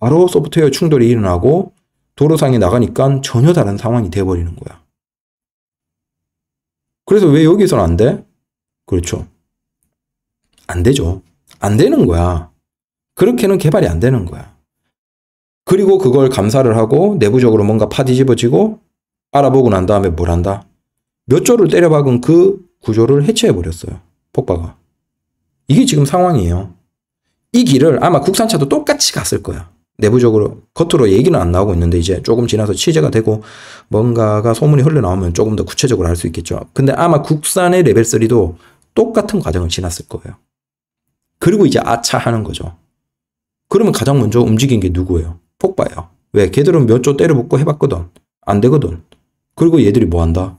[SPEAKER 1] 바로 소프트웨어 충돌이 일어나고 도로상에 나가니까 전혀 다른 상황이 돼버리는 거야. 그래서 왜 여기선 안 돼? 그렇죠. 안 되죠. 안 되는 거야. 그렇게는 개발이 안 되는 거야. 그리고 그걸 감사를 하고 내부적으로 뭔가 파뒤집어지고 알아보고 난 다음에 뭘 한다? 몇 조를 때려박은 그 구조를 해체해버렸어요. 폭파가. 이게 지금 상황이에요. 이 길을 아마 국산차도 똑같이 갔을 거야. 내부적으로 겉으로 얘기는 안 나오고 있는데 이제 조금 지나서 취재가 되고 뭔가가 소문이 흘러나오면 조금 더 구체적으로 알 수 있겠죠. 근데 아마 국산의 레벨 3도 똑같은 과정을 지났을 거예요. 그리고 이제 아차 하는 거죠. 그러면 가장 먼저 움직인 게 누구예요? 폭바예요. 왜? 걔들은 몇 조 때려붙고 해봤거든. 안 되거든. 그리고 얘들이 뭐 한다?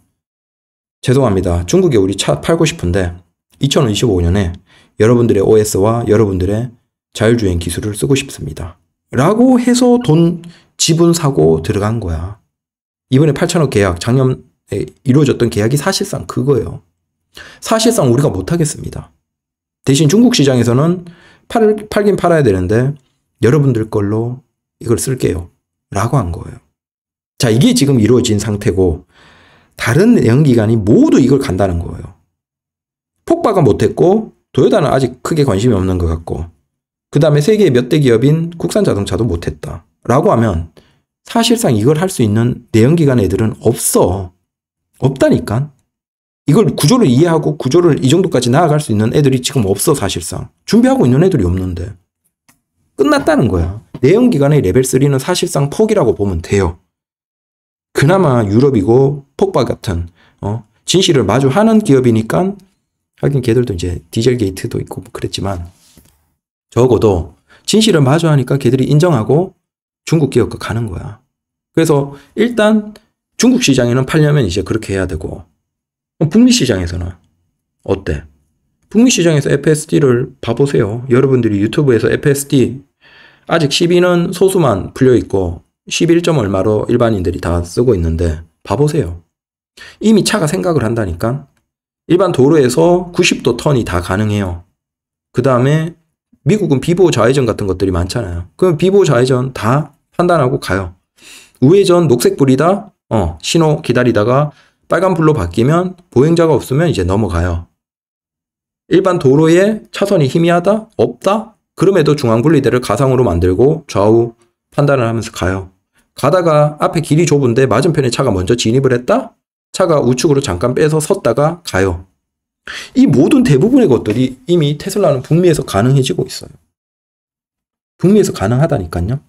[SPEAKER 1] 죄송합니다. 중국에 우리 차 팔고 싶은데 2025년에 여러분들의 OS와 여러분들의 자율주행 기술을 쓰고 싶습니다. 라고 해서 돈 지분 사고 들어간 거야. 이번에 8천억 계약, 작년에 이루어졌던 계약이 사실상 그거예요. 사실상 우리가 못하겠습니다. 대신 중국 시장에서는 팔, 팔긴 팔아야 되는데 여러분들 걸로 이걸 쓸게요. 라고 한 거예요. 자, 이게 지금 이루어진 상태고 다른 연기관이 모두 이걸 간다는 거예요. 폭바가 못했고 도요다는 아직 크게 관심이 없는 것 같고 그 다음에 세계 의몇 대 기업인 국산 자동차도 못했다. 라고 하면 사실상 이걸 할 수 있는 내연기관 애들은 없어. 없다니까. 이걸 구조를 이해하고 구조를 이 정도까지 나아갈 수 있는 애들이 지금 없어 사실상. 준비하고 있는 애들이 없는데. 끝났다는 거야. 내연기관의 레벨 3는 사실상 포기라고 보면 돼요. 그나마 유럽이고 폭발 같은 어, 진실을 마주하는 기업이니까 하긴 걔들도 이제 디젤 게이트도 있고 뭐 그랬지만 적어도 진실을 마주하니까 걔들이 인정하고 중국 기업과 가는 거야. 그래서 일단 중국 시장에는 팔려면 이제 그렇게 해야 되고 북미 시장에서는 어때? 북미 시장에서 FSD를 봐보세요. 여러분들이 유튜브에서 FSD 아직 12는 소수만 풀려있고 11. 점 얼마로 일반인들이 다 쓰고 있는데 봐보세요. 이미 차가 생각을 한다니까 일반 도로에서 90도 턴이 다 가능해요. 그 다음에 미국은 비보호 좌회전 같은 것들이 많잖아요. 그럼 비보호 좌회전 다 판단하고 가요. 우회전 녹색불이다. 어, 신호 기다리다가 빨간불로 바뀌면 보행자가 없으면 이제 넘어가요. 일반 도로에 차선이 희미하다? 없다? 그럼에도 중앙분리대를 가상으로 만들고 좌우 판단을 하면서 가요. 가다가 앞에 길이 좁은데 맞은편에 차가 먼저 진입을 했다? 차가 우측으로 잠깐 빼서 섰다가 가요. 이 모든 대부분의 것들이 이미 테슬라는 북미에서 가능해지고 있어요. 북미에서 가능하다니까요.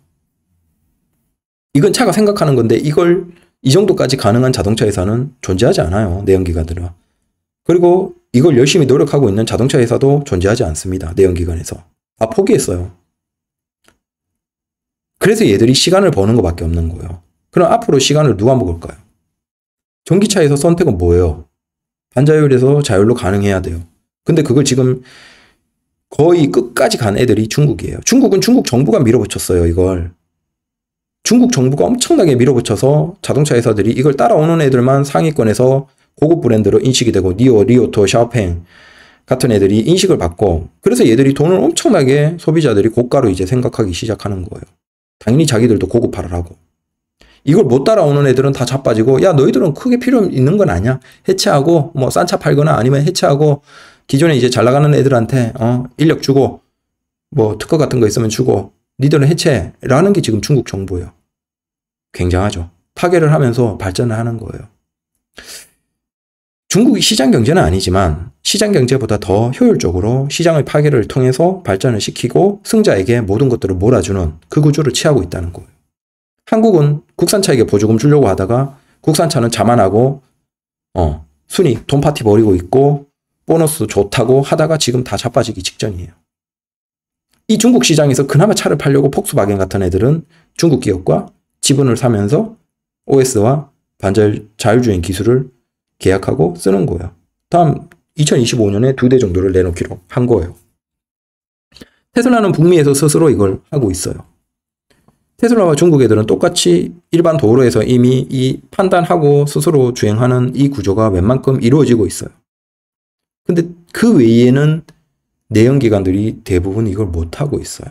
[SPEAKER 1] 이건 차가 생각하는 건데 이걸 이 정도까지 가능한 자동차 회사는 존재하지 않아요. 내연기관들은. 그리고 이걸 열심히 노력하고 있는 자동차 회사도 존재하지 않습니다. 내연기관에서. 아, 포기했어요. 그래서 얘들이 시간을 버는 것밖에 없는 거예요. 그럼 앞으로 시간을 누가 먹을까요? 전기차에서 선택은 뭐예요? 반자율에서 자율로 가능해야 돼요. 근데 그걸 지금 거의 끝까지 간 애들이 중국이에요. 중국은 중국 정부가 밀어붙였어요, 이걸. 중국 정부가 엄청나게 밀어붙여서 자동차 회사들이 이걸 따라오는 애들만 상위권에서 고급 브랜드로 인식이 되고 니오, 리오토, 샤오팽 같은 애들이 인식을 받고 그래서 얘들이 돈을 엄청나게 소비자들이 고가로 이제 생각하기 시작하는 거예요. 당연히 자기들도 고급화를 하고 이걸 못 따라오는 애들은 다 자빠지고 야 너희들은 크게 필요 있는 건 아니야 해체하고 뭐 싼 차 팔거나 아니면 해체하고 기존에 이제 잘 나가는 애들한테 어 인력 주고 뭐 특허 같은 거 있으면 주고 니들은 해체라는 게 지금 중국 정부예요. 굉장하죠. 파괴를 하면서 발전을 하는 거예요. 중국이 시장 경제는 아니지만 시장 경제보다 더 효율적으로 시장의 파괴를 통해서 발전을 시키고 승자에게 모든 것들을 몰아주는 그 구조를 취하고 있다는 거예요. 한국은 국산차에게 보조금 주려고 하다가 국산차는 자만하고 어, 순위 돈 파티 버리고 있고 보너스 좋다고 하다가 지금 다 자빠지기 직전이에요. 이 중국 시장에서 그나마 차를 팔려고 폭스바겐 같은 애들은 중국 기업과 지분을 사면서 OS와 반절 자율주행 기술을 계약하고 쓰는 거예요. 다음 2025년에 두 대 정도를 내놓기로 한 거예요. 테슬라는 북미에서 스스로 이걸 하고 있어요. 테슬라와 중국 애들은 똑같이 일반 도로에서 이미 이 판단하고 스스로 주행하는 이 구조가 웬만큼 이루어지고 있어요. 근데 그 외에는 내연기관들이 대부분 이걸 못하고 있어요.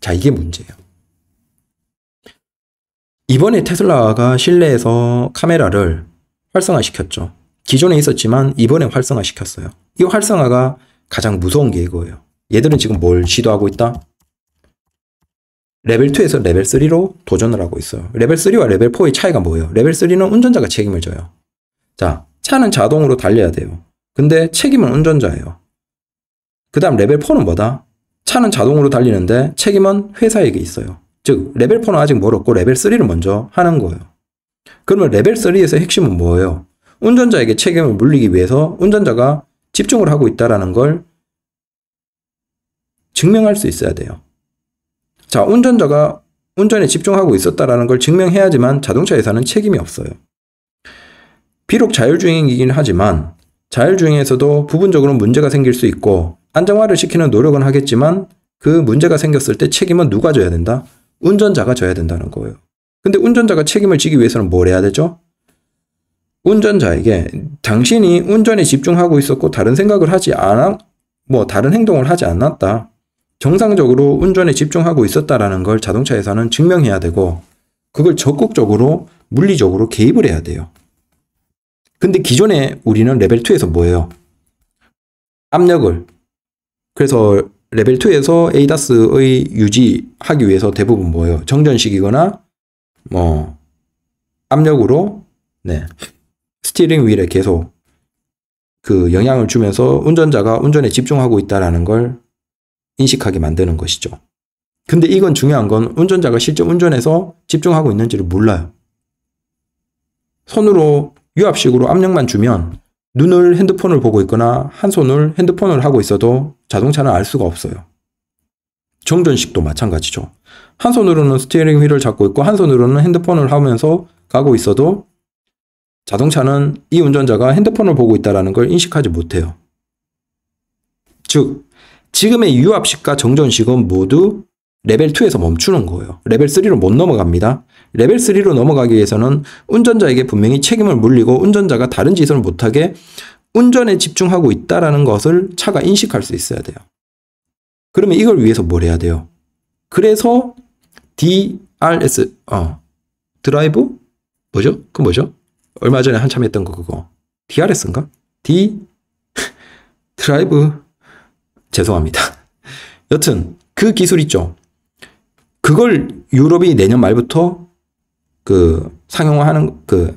[SPEAKER 1] 자, 이게 문제예요. 이번에 테슬라가 실내에서 카메라를 활성화시켰죠. 기존에 있었지만 이번에 활성화시켰어요. 이 활성화가 가장 무서운 게 이거예요. 얘들은 지금 뭘 시도하고 있다? 레벨 2에서 레벨 3로 도전을 하고 있어요. 레벨 3와 레벨 4의 차이가 뭐예요? 레벨 3는 운전자가 책임을 져요. 자, 차는 자동으로 달려야 돼요. 근데 책임은 운전자예요. 그 다음 레벨 4는 뭐다? 차는 자동으로 달리는데 책임은 회사에게 있어요. 즉, 레벨 4는 아직 멀었고 레벨 3를 먼저 하는 거예요. 그러면 레벨 3에서 핵심은 뭐예요? 운전자에게 책임을 물리기 위해서 운전자가 집중을 하고 있다는 걸 증명할 수 있어야 돼요. 자, 운전자가 운전에 집중하고 있었다라는 걸 증명해야지만 자동차 회사는 책임이 없어요. 비록 자율주행이긴 하지만 자율주행에서도 부분적으로 문제가 생길 수 있고 안정화를 시키는 노력은 하겠지만 그 문제가 생겼을 때 책임은 누가 져야 된다? 운전자가 져야 된다는 거예요. 근데 운전자가 책임을 지기 위해서는 뭘 해야 되죠? 운전자에게 당신이 운전에 집중하고 있었고 다른 생각을 하지 않아 뭐 다른 행동을 하지 않았다. 정상적으로 운전에 집중하고 있었다라는 걸 자동차 에서는 증명해야 되고 그걸 적극적으로 물리적으로 개입을 해야 돼요. 근데 기존에 우리는 레벨 2에서 뭐예요? 압력을 그래서 레벨 2에서 에이다스의 유지하기 위해서 대부분 뭐예요? 정전식이거나 뭐 압력으로 네 스티링 휠에 계속 그 영향을 주면서 운전자가 운전에 집중하고 있다라는 걸 인식하게 만드는 것이죠. 근데 이건 중요한 건 운전자가 실제 운전해서 집중하고 있는지를 몰라요. 손으로 유압식으로 압력만 주면 눈을 핸드폰을 보고 있거나 한 손을 핸드폰을 하고 있어도 자동차는 알 수가 없어요. 정전식도 마찬가지죠. 한 손으로는 스티어링 휠을 잡고 있고 한 손으로는 핸드폰을 하면서 가고 있어도 자동차는 이 운전자가 핸드폰을 보고 있다는 걸 인식하지 못해요. 즉, 지금의 유압식과 정전식은 모두 레벨 2에서 멈추는 거예요. 레벨 3로 못 넘어갑니다. 레벨 3로 넘어가기 위해서는 운전자에게 분명히 책임을 물리고 운전자가 다른 짓을 못하게 운전에 집중하고 있다라는 것을 차가 인식할 수 있어야 돼요. 그러면 이걸 위해서 뭘 해야 돼요? 그래서 DRS, 어, 드라이브? 뭐죠? 그 뭐죠? 얼마 전에 한참 했던 거 그거. DRS인가? D, 드라이브, 죄송합니다. 여튼 그 기술 있죠. 그걸 유럽이 내년 말부터 그 상용화하는 그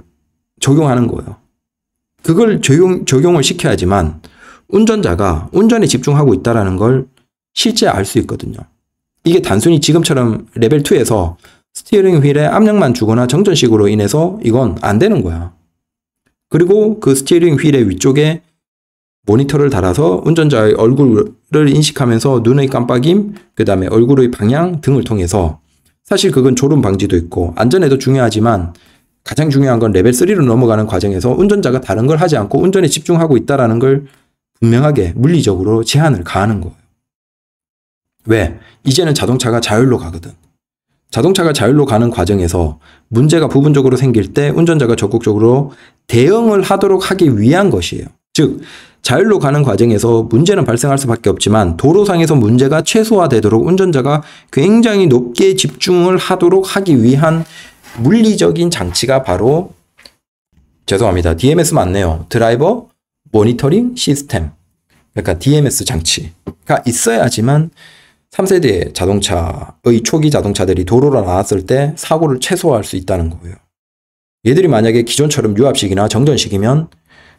[SPEAKER 1] 적용하는 거예요. 그걸 적용 적용을 시켜야지만 운전자가 운전에 집중하고 있다라는 걸 실제 알 수 있거든요. 이게 단순히 지금처럼 레벨 2에서 스티어링 휠에 압력만 주거나 정전식으로 인해서 이건 안 되는 거야. 그리고 그 스티어링 휠의 위쪽에 모니터를 달아서 운전자의 얼굴을 인식하면서 눈의 깜빡임, 그 다음에 얼굴의 방향 등을 통해서 사실 그건 졸음 방지도 있고 안전에도 중요하지만 가장 중요한 건 레벨 3로 넘어가는 과정에서 운전자가 다른 걸 하지 않고 운전에 집중하고 있다라는 걸 분명하게 물리적으로 제한을 가하는 거예요. 왜? 이제는 자동차가 자율로 가거든. 자동차가 자율로 가는 과정에서 문제가 부분적으로 생길 때 운전자가 적극적으로 대응을 하도록 하기 위한 것이에요. 즉, 자율로 가는 과정에서 문제는 발생할 수밖에 없지만 도로상에서 문제가 최소화되도록 운전자가 굉장히 높게 집중을 하도록 하기 위한 물리적인 장치가 바로 죄송합니다. DMS 맞네요. 드라이버 모니터링 시스템. 그러니까 DMS 장치가 있어야지만 3세대 자동차의 초기 자동차들이 도로로 나왔을 때 사고를 최소화할 수 있다는 거예요. 얘들이 만약에 기존처럼 유압식이나 정전식이면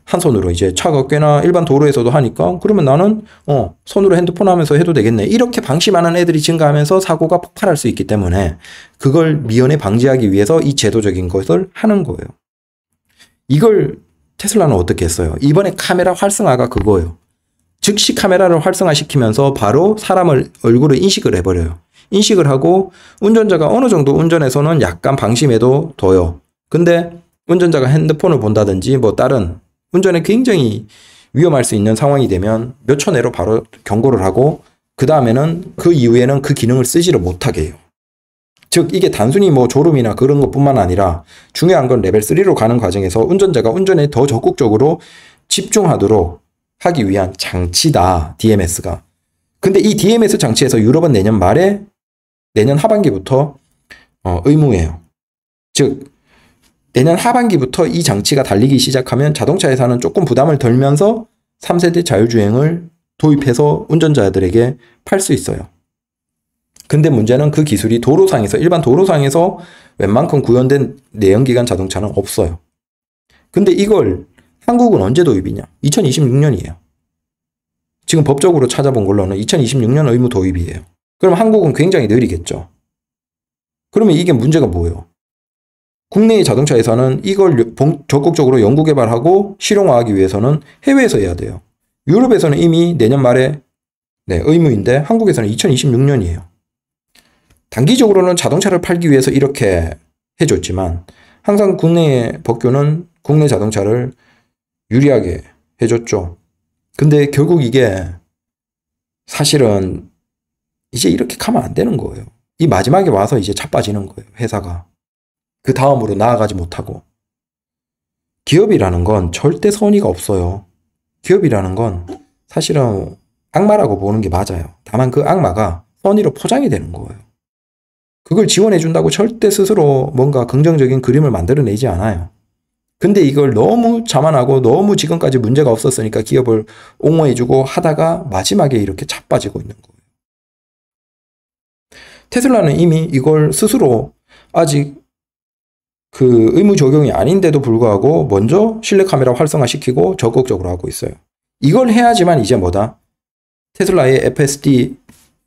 [SPEAKER 1] 한 손으로 이제 차가 꽤나 일반 도로에서도 하니까 그러면 나는 어 손으로 핸드폰 하면서 해도 되겠네 이렇게 방심하는 애들이 증가하면서 사고가 폭발할 수 있기 때문에 그걸 미연에 방지하기 위해서 이 제도적인 것을 하는 거예요. 이걸 테슬라는 어떻게 했어요? 이번에 카메라 활성화가 그거예요. 즉시 카메라를 활성화시키면서 바로 사람을 얼굴을 인식을 해버려요. 인식을 하고 운전자가 어느 정도 운전에서는 약간 방심해도 둬요. 근데 운전자가 핸드폰을 본다든지 뭐 다른 운전에 굉장히 위험할 수 있는 상황이 되면 몇 초 내로 바로 경고를 하고 그 다음에는 그 이후에는 그 기능을 쓰지를 못하게 해요. 즉 이게 단순히 뭐 졸음이나 그런 것뿐만 아니라 중요한 건 레벨 3로 가는 과정에서 운전자가 운전에 더 적극적으로 집중하도록 하기 위한 장치다 DMS가. 근데 이 DMS 장치에서 유럽은 내년 말에 내년 하반기부터 어, 의무예요. 즉 내년 하반기부터 이 장치가 달리기 시작하면 자동차 회사는 조금 부담을 덜면서 3세대 자율주행을 도입해서 운전자들에게 팔 수 있어요. 근데 문제는 그 기술이 도로상에서 일반 도로상에서 웬만큼 구현된 내연기관 자동차는 없어요. 근데 이걸 한국은 언제 도입이냐? 2026년이에요. 지금 법적으로 찾아본 걸로는 2026년 의무 도입이에요. 그럼 한국은 굉장히 느리겠죠. 그러면 이게 문제가 뭐예요? 국내의 자동차에서는 이걸 적극적으로 연구 개발하고 실용화하기 위해서는 해외에서 해야 돼요. 유럽에서는 이미 내년 말에 네, 의무인데 한국에서는 2026년이에요. 단기적으로는 자동차를 팔기 위해서 이렇게 해줬지만 항상 국내의 법규는 국내 자동차를 유리하게 해줬죠. 근데 결국 이게 사실은 이제 이렇게 가면 안 되는 거예요. 이 마지막에 와서 이제 자빠지는 거예요. 회사가. 그 다음으로 나아가지 못하고. 기업이라는 건 절대 선의가 없어요. 기업이라는 건 사실은 악마라고 보는 게 맞아요. 다만 그 악마가 선의로 포장이 되는 거예요. 그걸 지원해준다고 절대 스스로 뭔가 긍정적인 그림을 만들어내지 않아요. 근데 이걸 너무 자만하고 너무 지금까지 문제가 없었으니까 기업을 옹호해주고 하다가 마지막에 이렇게 자빠지고 있는 거예요. 테슬라는 이미 이걸 스스로 아직 그 의무 적용이 아닌데도 불구하고 먼저 실내 카메라 활성화시키고 적극적으로 하고 있어요. 이걸 해야지만 이제 뭐다? 테슬라의 FSD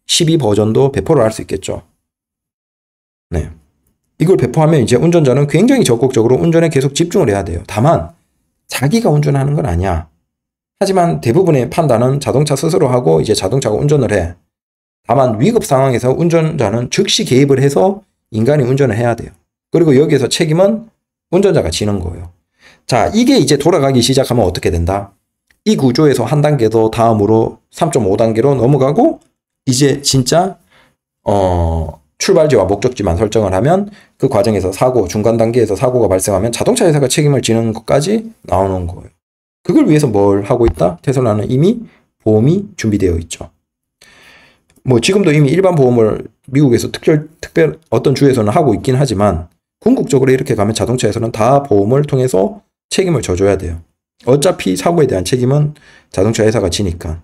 [SPEAKER 1] 12 버전도 배포를 할 수 있겠죠. 네. 이걸 배포하면 이제 운전자는 굉장히 적극적으로 운전에 계속 집중을 해야 돼요. 다만 자기가 운전하는 건 아니야. 하지만 대부분의 판단은 자동차 스스로 하고 이제 자동차가 운전을 해. 다만 위급 상황에서 운전자는 즉시 개입을 해서 인간이 운전을 해야 돼요. 그리고 여기에서 책임은 운전자가 지는 거예요. 자, 이게 이제 돌아가기 시작하면 어떻게 된다? 이 구조에서 한 단계 더 다음으로 3.5단계로 넘어가고 이제 진짜 어 출발지와 목적지만 설정을 하면 그 과정에서 사고, 중간 단계에서 사고가 발생하면 자동차 회사가 책임을 지는 것까지 나오는 거예요. 그걸 위해서 뭘 하고 있다? 테슬라는 이미 보험이 준비되어 있죠. 뭐 지금도 이미 일반 보험을 미국에서 특별 특별 어떤 주에서는 하고 있긴 하지만 궁극적으로 이렇게 가면 자동차에서는 다 보험을 통해서 책임을 져줘야 돼요. 어차피 사고에 대한 책임은 자동차 회사가 지니까.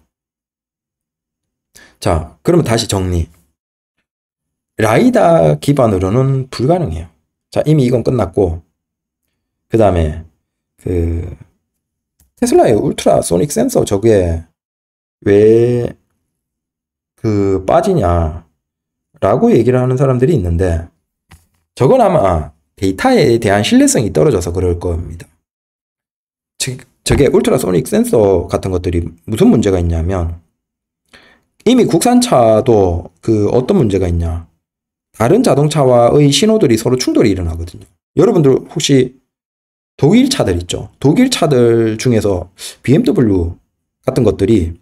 [SPEAKER 1] 자, 그러면 다시 정리. 라이다 기반으로는 불가능해요. 자, 이미 이건 끝났고, 그 다음에, 그, 테슬라의 울트라 소닉 센서 저게 왜, 그, 빠지냐, 라고 얘기를 하는 사람들이 있는데, 저건 아마 아, 데이터에 대한 신뢰성이 떨어져서 그럴 겁니다. 즉, 저게 울트라소닉 센서 같은 것들이 무슨 문제가 있냐면 이미 국산차도 그 어떤 문제가 있냐. 다른 자동차와의 신호들이 서로 충돌이 일어나거든요. 여러분들 혹시 독일 차들 있죠? 독일 차들 중에서 BMW 같은 것들이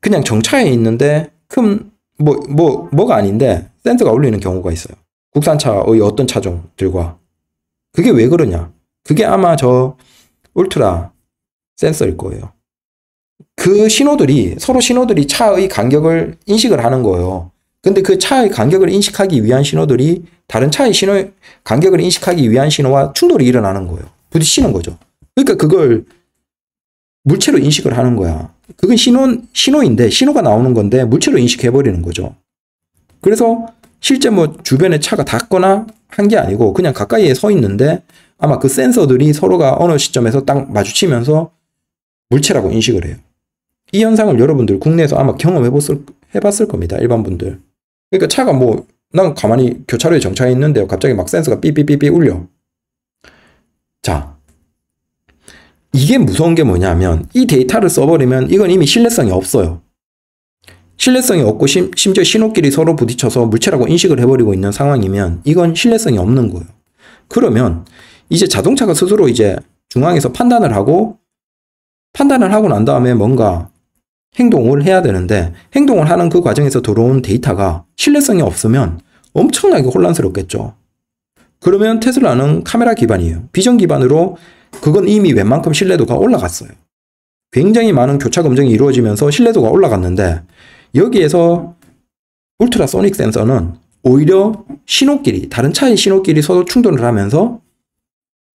[SPEAKER 1] 그냥 정차에 있는데 큰 뭐, 뭐, 뭐가 아닌데 센서가 울리는 경우가 있어요. 국산차의 어떤 차종들과 그게 왜 그러냐? 그게 아마 저 울트라 센서일 거예요. 그 신호들이 서로 신호들이 차의 간격을 인식을 하는 거예요. 근데 그 차의 간격을 인식하기 위한 신호들이 다른 차의 신호 간격을 인식하기 위한 신호와 충돌이 일어나는 거예요. 부딪히는 거죠. 그러니까 그걸 물체로 인식을 하는 거야. 그건 신호 신호인데 신호가 나오는 건데 물체로 인식해 버리는 거죠. 그래서 실제 뭐 주변에 차가 닿거나 한 게 아니고 그냥 가까이에 서 있는데 아마 그 센서들이 서로가 어느 시점에서 딱 마주치면서 물체라고 인식을 해요. 이 현상을 여러분들 국내에서 아마 경험해봤을, 해봤을 겁니다. 일반 분들. 그러니까 차가 뭐, 난 가만히 교차로에 정차해 있는데요. 갑자기 막 센서가 삐삐삐삐 울려. 자. 이게 무서운 게 뭐냐면, 이 데이터를 써버리면 이건 이미 신뢰성이 없어요. 신뢰성이 없고 심, 심지어 신호끼리 서로 부딪혀서 물체라고 인식을 해버리고 있는 상황이면 이건 신뢰성이 없는 거예요. 그러면 이제 자동차가 스스로 이제 중앙에서 판단을 하고 판단을 하고 난 다음에 뭔가 행동을 해야 되는데 행동을 하는 그 과정에서 들어온 데이터가 신뢰성이 없으면 엄청나게 혼란스럽겠죠. 그러면 테슬라는 카메라 기반이에요. 비전 기반으로 그건 이미 웬만큼 신뢰도가 올라갔어요. 굉장히 많은 교차 검증이 이루어지면서 신뢰도가 올라갔는데 여기에서 울트라 소닉 센서는 오히려 신호끼리, 다른 차의 신호끼리 서로 충돌을 하면서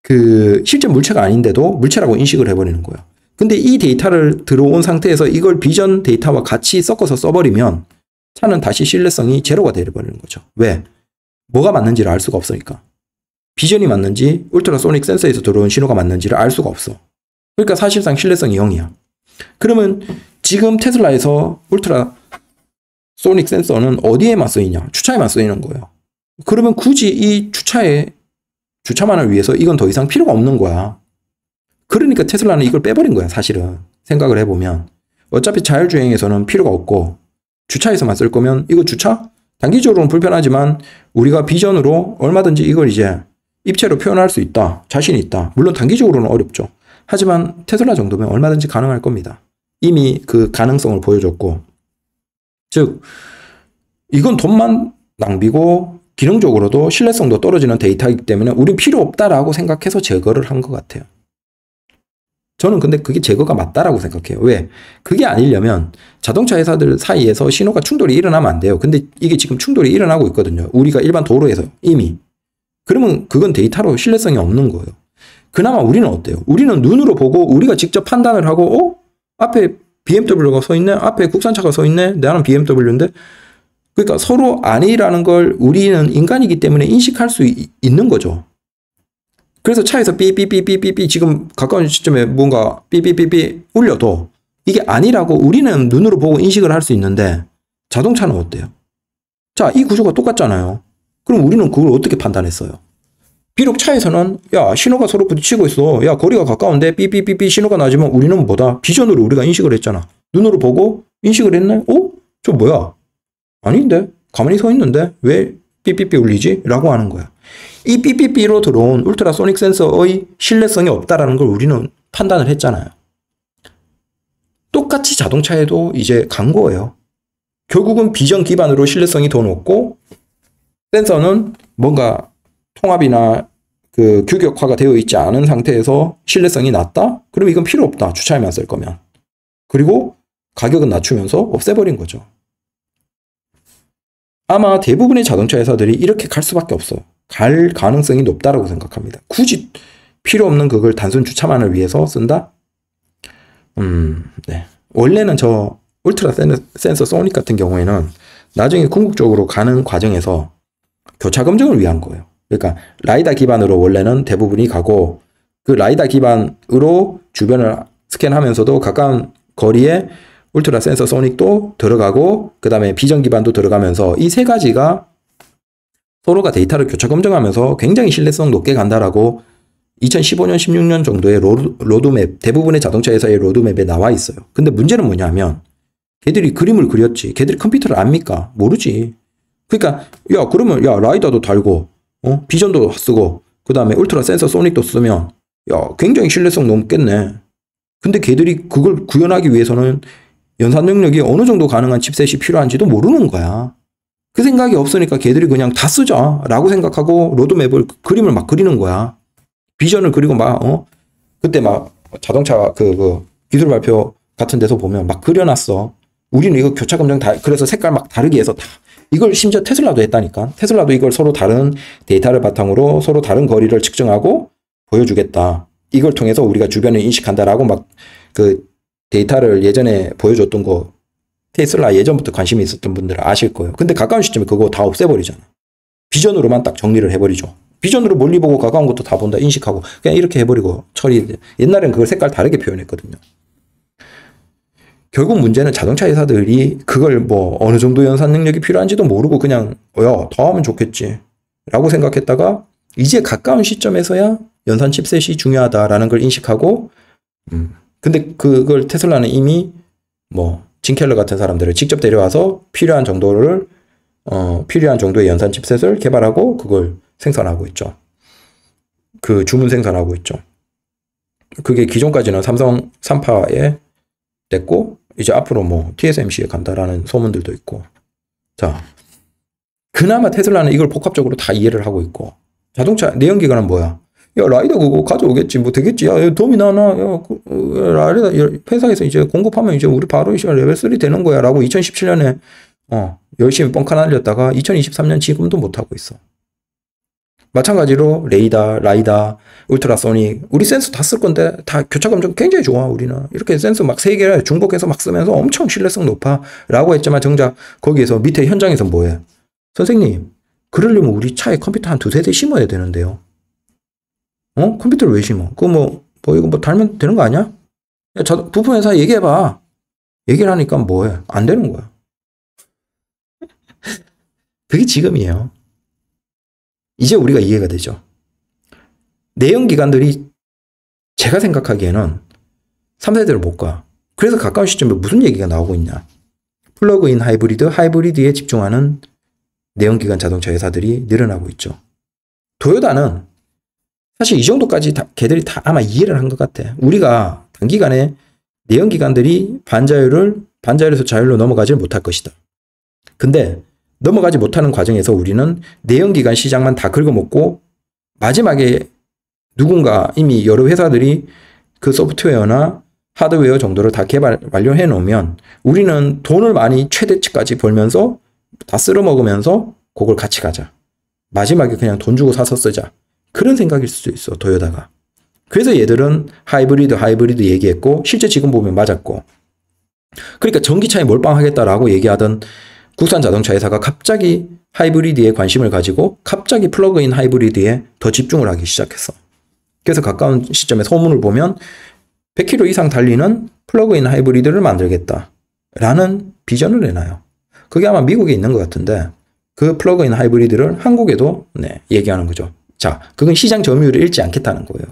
[SPEAKER 1] 그 실제 물체가 아닌데도 물체라고 인식을 해버리는 거예요. 근데 이 데이터를 들어온 상태에서 이걸 비전 데이터와 같이 섞어서 써버리면 차는 다시 신뢰성이 제로가 되어버리는 거죠. 왜? 뭐가 맞는지를 알 수가 없으니까. 비전이 맞는지 울트라소닉 센서에서 들어온 신호가 맞는지를 알 수가 없어. 그러니까 사실상 신뢰성이 0이야. 그러면 지금 테슬라에서 울트라 소닉 센서는 어디에 만쓰이냐 주차에 만쓰이는 거예요. 그러면 굳이 이 주차에 주차만을 위해서 이건 더 이상 필요가 없는 거야. 그러니까 테슬라는 이걸 빼버린 거야, 사실은. 생각을 해보면. 어차피 자율주행에서는 필요가 없고, 주차에서만 쓸 거면, 이거 주차? 단기적으로는 불편하지만, 우리가 비전으로 얼마든지 이걸 이제 입체로 표현할 수 있다. 자신 있다. 물론 단기적으로는 어렵죠. 하지만 테슬라 정도면 얼마든지 가능할 겁니다. 이미 그 가능성을 보여줬고, 즉, 이건 돈만 낭비고 기능적으로도 신뢰성도 떨어지는 데이터이기 때문에 우린 필요 없다라고 생각해서 제거를 한 것 같아요. 저는 근데 그게 제거가 맞다라고 생각해요. 왜? 그게 아니려면 자동차 회사들 사이에서 신호가 충돌이 일어나면 안 돼요. 근데 이게 지금 충돌이 일어나고 있거든요. 우리가 일반 도로에서 이미. 그러면 그건 데이터로 신뢰성이 없는 거예요. 그나마 우리는 어때요? 우리는 눈으로 보고 우리가 직접 판단을 하고, 어? 앞에 BMW가 서 있네. 앞에 국산차가 서 있네. 나는 BMW인데. 그러니까 서로 아니라는 걸 우리는 인간이기 때문에 인식할 수 있는 거죠. 그래서 차에서 삐삐삐삐삐삐 지금 가까운 시점에 뭔가 삐삐삐삐 울려도 이게 아니라고 우리는 눈으로 보고 인식을 할 수 있는데 자동차는 어때요? 자, 이 구조가 똑같잖아요. 그럼 우리는 그걸 어떻게 판단했어요? 비록 차에서는 야 신호가 서로 부딪히고 있어 야 거리가 가까운데 삐삐삐삐 신호가 나지만 우리는 뭐다 비전으로 우리가 인식을 했잖아 눈으로 보고 인식을 했네 어? 저 뭐야 아닌데 가만히 서 있는데 왜 삐삐삐 울리지? 라고 하는 거야 이 삐삐삐로 들어온 울트라소닉 센서의 신뢰성이 없다라는 걸 우리는 판단을 했잖아요 똑같이 자동차에도 이제 간 거예요 결국은 비전 기반으로 신뢰성이 더 높고 센서는 뭔가 통합이나 그 규격화가 되어 있지 않은 상태에서 신뢰성이 낮다? 그럼 이건 필요 없다. 주차에만 쓸 거면. 그리고 가격은 낮추면서 없애버린 거죠. 아마 대부분의 자동차 회사들이 이렇게 갈 수밖에 없어. 갈 가능성이 높다라고 생각합니다. 굳이 필요 없는 그걸 단순 주차만을 위해서 쓴다? 음, 네. 원래는 저 울트라 센서 소닉 같은 경우에는 나중에 궁극적으로 가는 과정에서 교차 검증을 위한 거예요. 그러니까 라이다 기반으로 원래는 대부분이 가고 그 라이다 기반으로 주변을 스캔하면서도 가까운 거리에 울트라 센서 소닉도 들어가고 그 다음에 비전 기반도 들어가면서 이 세 가지가 서로가 데이터를 교차 검증하면서 굉장히 신뢰성 높게 간다라고 2015년, 16년 정도의 로드, 맵 대부분의 자동차 회사의 로드맵에 나와 있어요. 근데 문제는 뭐냐면, 걔들이 그림을 그렸지. 걔들이 컴퓨터를 압니까? 모르지. 그러니까, 야, 그러면, 야, 라이다도 달고, 어? 비전도 쓰고 그 다음에 울트라 센서 소닉도 쓰면 야 굉장히 신뢰성 높겠네 근데 걔들이 그걸 구현하기 위해서는 연산 능력이 어느 정도 가능한 칩셋이 필요한지도 모르는 거야. 그 생각이 없으니까 걔들이 그냥 다 쓰자 라고 생각하고 로드맵을 그 그림을 막 그리는 거야. 비전을 그리고 막 어? 그때 막 자동차 그, 그 기술 발표 같은 데서 보면 막 그려놨어. 우리는 이거 교차 검정 다 그래서 색깔 막 다르게 해서 다 이걸 심지어 테슬라도 했다니까. 테슬라도 이걸 서로 다른 데이터를 바탕으로 서로 다른 거리를 측정하고 보여주겠다. 이걸 통해서 우리가 주변을 인식한다라고 막 그 데이터를 예전에 보여줬던 거 테슬라 예전부터 관심이 있었던 분들은 아실 거예요. 근데 가까운 시점에 그거 다 없애버리잖아. 비전으로만 딱 정리를 해버리죠. 비전으로 멀리 보고 가까운 것도 다 본다 인식하고 그냥 이렇게 해버리고 처리. 옛날엔 그걸 색깔 다르게 표현했거든요. 결국 문제는 자동차 회사들이 그걸 뭐 어느 정도 연산 능력이 필요한지도 모르고 그냥 어, 야, 더 하면 좋겠지. 라고 생각했다가 이제 가까운 시점에서야 연산 칩셋이 중요하다라는 걸 인식하고 음. 근데 그걸 테슬라는 이미 뭐징켈러 같은 사람들을 직접 데려와서 필요한 정도를 어, 필요한 정도의 연산 칩셋을 개발하고 그걸 생산하고 있죠. 그 주문 생산하고 있죠. 그게 기존까지는 삼성 삼파에 됐고 이제 앞으로 뭐 TSMC에 간다라는 소문들도 있고. 자, 그나마 테슬라는 이걸 복합적으로 다 이해를 하고 있고. 자동차 내연기관은 뭐야? 야, 라이더 그거 가져오겠지. 뭐 되겠지. 야, 도움이 나나. 야, 그, 어, 라이더 회사에서 이제 공급하면 이제 우리 바로 이제 레벨 3 되는 거야. 라고 2017년에 어, 열심히 뻥카 날렸다가 2023년 지금도 못하고 있어. 마찬가지로 레이다 라이다, 울트라소닉 우리 센서 다 쓸 건데 다 교차 검정 굉장히 좋아 우리는 이렇게 센서 막세 개를 중국에서 막 쓰면서 엄청 신뢰성 높아라고 했지만 정작 거기에서 밑에 현장에서 뭐해? 선생님 그러려면 우리 차에 컴퓨터 한 두세 대 심어야 되는데요. 어? 컴퓨터를 왜 심어? 그거 뭐, 뭐 이거 뭐 달면 되는 거 아니야? 야, 저 부품 회사 얘기해봐. 얘기를 하니까 뭐해? 안 되는 거야. 그게 지금이에요. 이제 우리가 이해가 되죠. 내연기관들이 제가 생각하기에는 3세대를 못 가. 그래서 가까운 시점에 무슨 얘기가 나오고 있냐. 플러그인 하이브리드, 하이브리드에 집중하는 내연기관 자동차 회사들이 늘어나고 있죠. 도요다는 사실 이 정도까지 다, 걔들이 다 아마 이해를 한 것 같아. 우리가 단기간에 내연기관들이 반자율을 반자율에서 자율로 넘어가질 못할 것이다. 근데 넘어가지 못하는 과정에서 우리는 내연기관 시장만 다 긁어먹고 마지막에 누군가 이미 여러 회사들이 그 소프트웨어나 하드웨어 정도를 다 개발 완료해 놓으면 우리는 돈을 많이 최대치까지 벌면서 다 쓸어 먹으면서 그걸 같이 가자. 마지막에 그냥 돈 주고 사서 쓰자. 그런 생각일 수도 있어, 도요다가. 그래서 얘들은 하이브리드, 하이브리드 얘기했고, 실제 지금 보면 맞았고. 그러니까 전기차에 몰빵하겠다라고 얘기하던 국산 자동차 회사가 갑자기 하이브리드에 관심을 가지고 갑자기 플러그인 하이브리드에 더 집중을 하기 시작했어. 그래서 가까운 시점에 소문을 보면 100km 이상 달리는 플러그인 하이브리드를 만들겠다. 라는 비전을 내놔요. 그게 아마 미국에 있는 것 같은데 그 플러그인 하이브리드를 한국에도 네, 얘기하는 거죠. 자, 그건 시장 점유율을 잃지 않겠다는 거예요.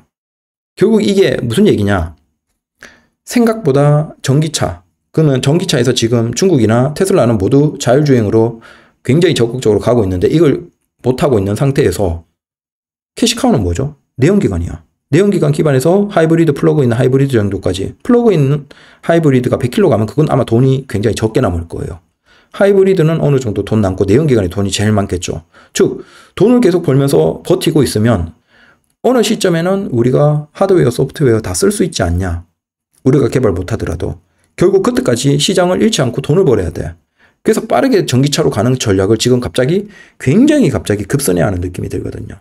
[SPEAKER 1] 결국 이게 무슨 얘기냐? 생각보다 전기차, 그러면 전기차에서 지금 중국이나 테슬라는 모두 자율주행으로 굉장히 적극적으로 가고 있는데 이걸 못하고 있는 상태에서 캐시카우는 뭐죠? 내연기관이야. 내연기관 기반에서 하이브리드 플러그인 하이브리드 정도까지 플러그인 하이브리드가 100km 가면 그건 아마 돈이 굉장히 적게 남을 거예요. 하이브리드는 어느 정도 돈 남고 내연기관에 돈이 제일 많겠죠. 즉 돈을 계속 벌면서 버티고 있으면 어느 시점에는 우리가 하드웨어 소프트웨어 다 쓸 수 있지 않냐. 우리가 개발 못하더라도 결국 그때까지 시장을 잃지 않고 돈을 벌어야 돼. 그래서 빠르게 전기차로 가는 전략을 지금 갑자기 굉장히 갑자기 급선회하는 느낌이 들거든요.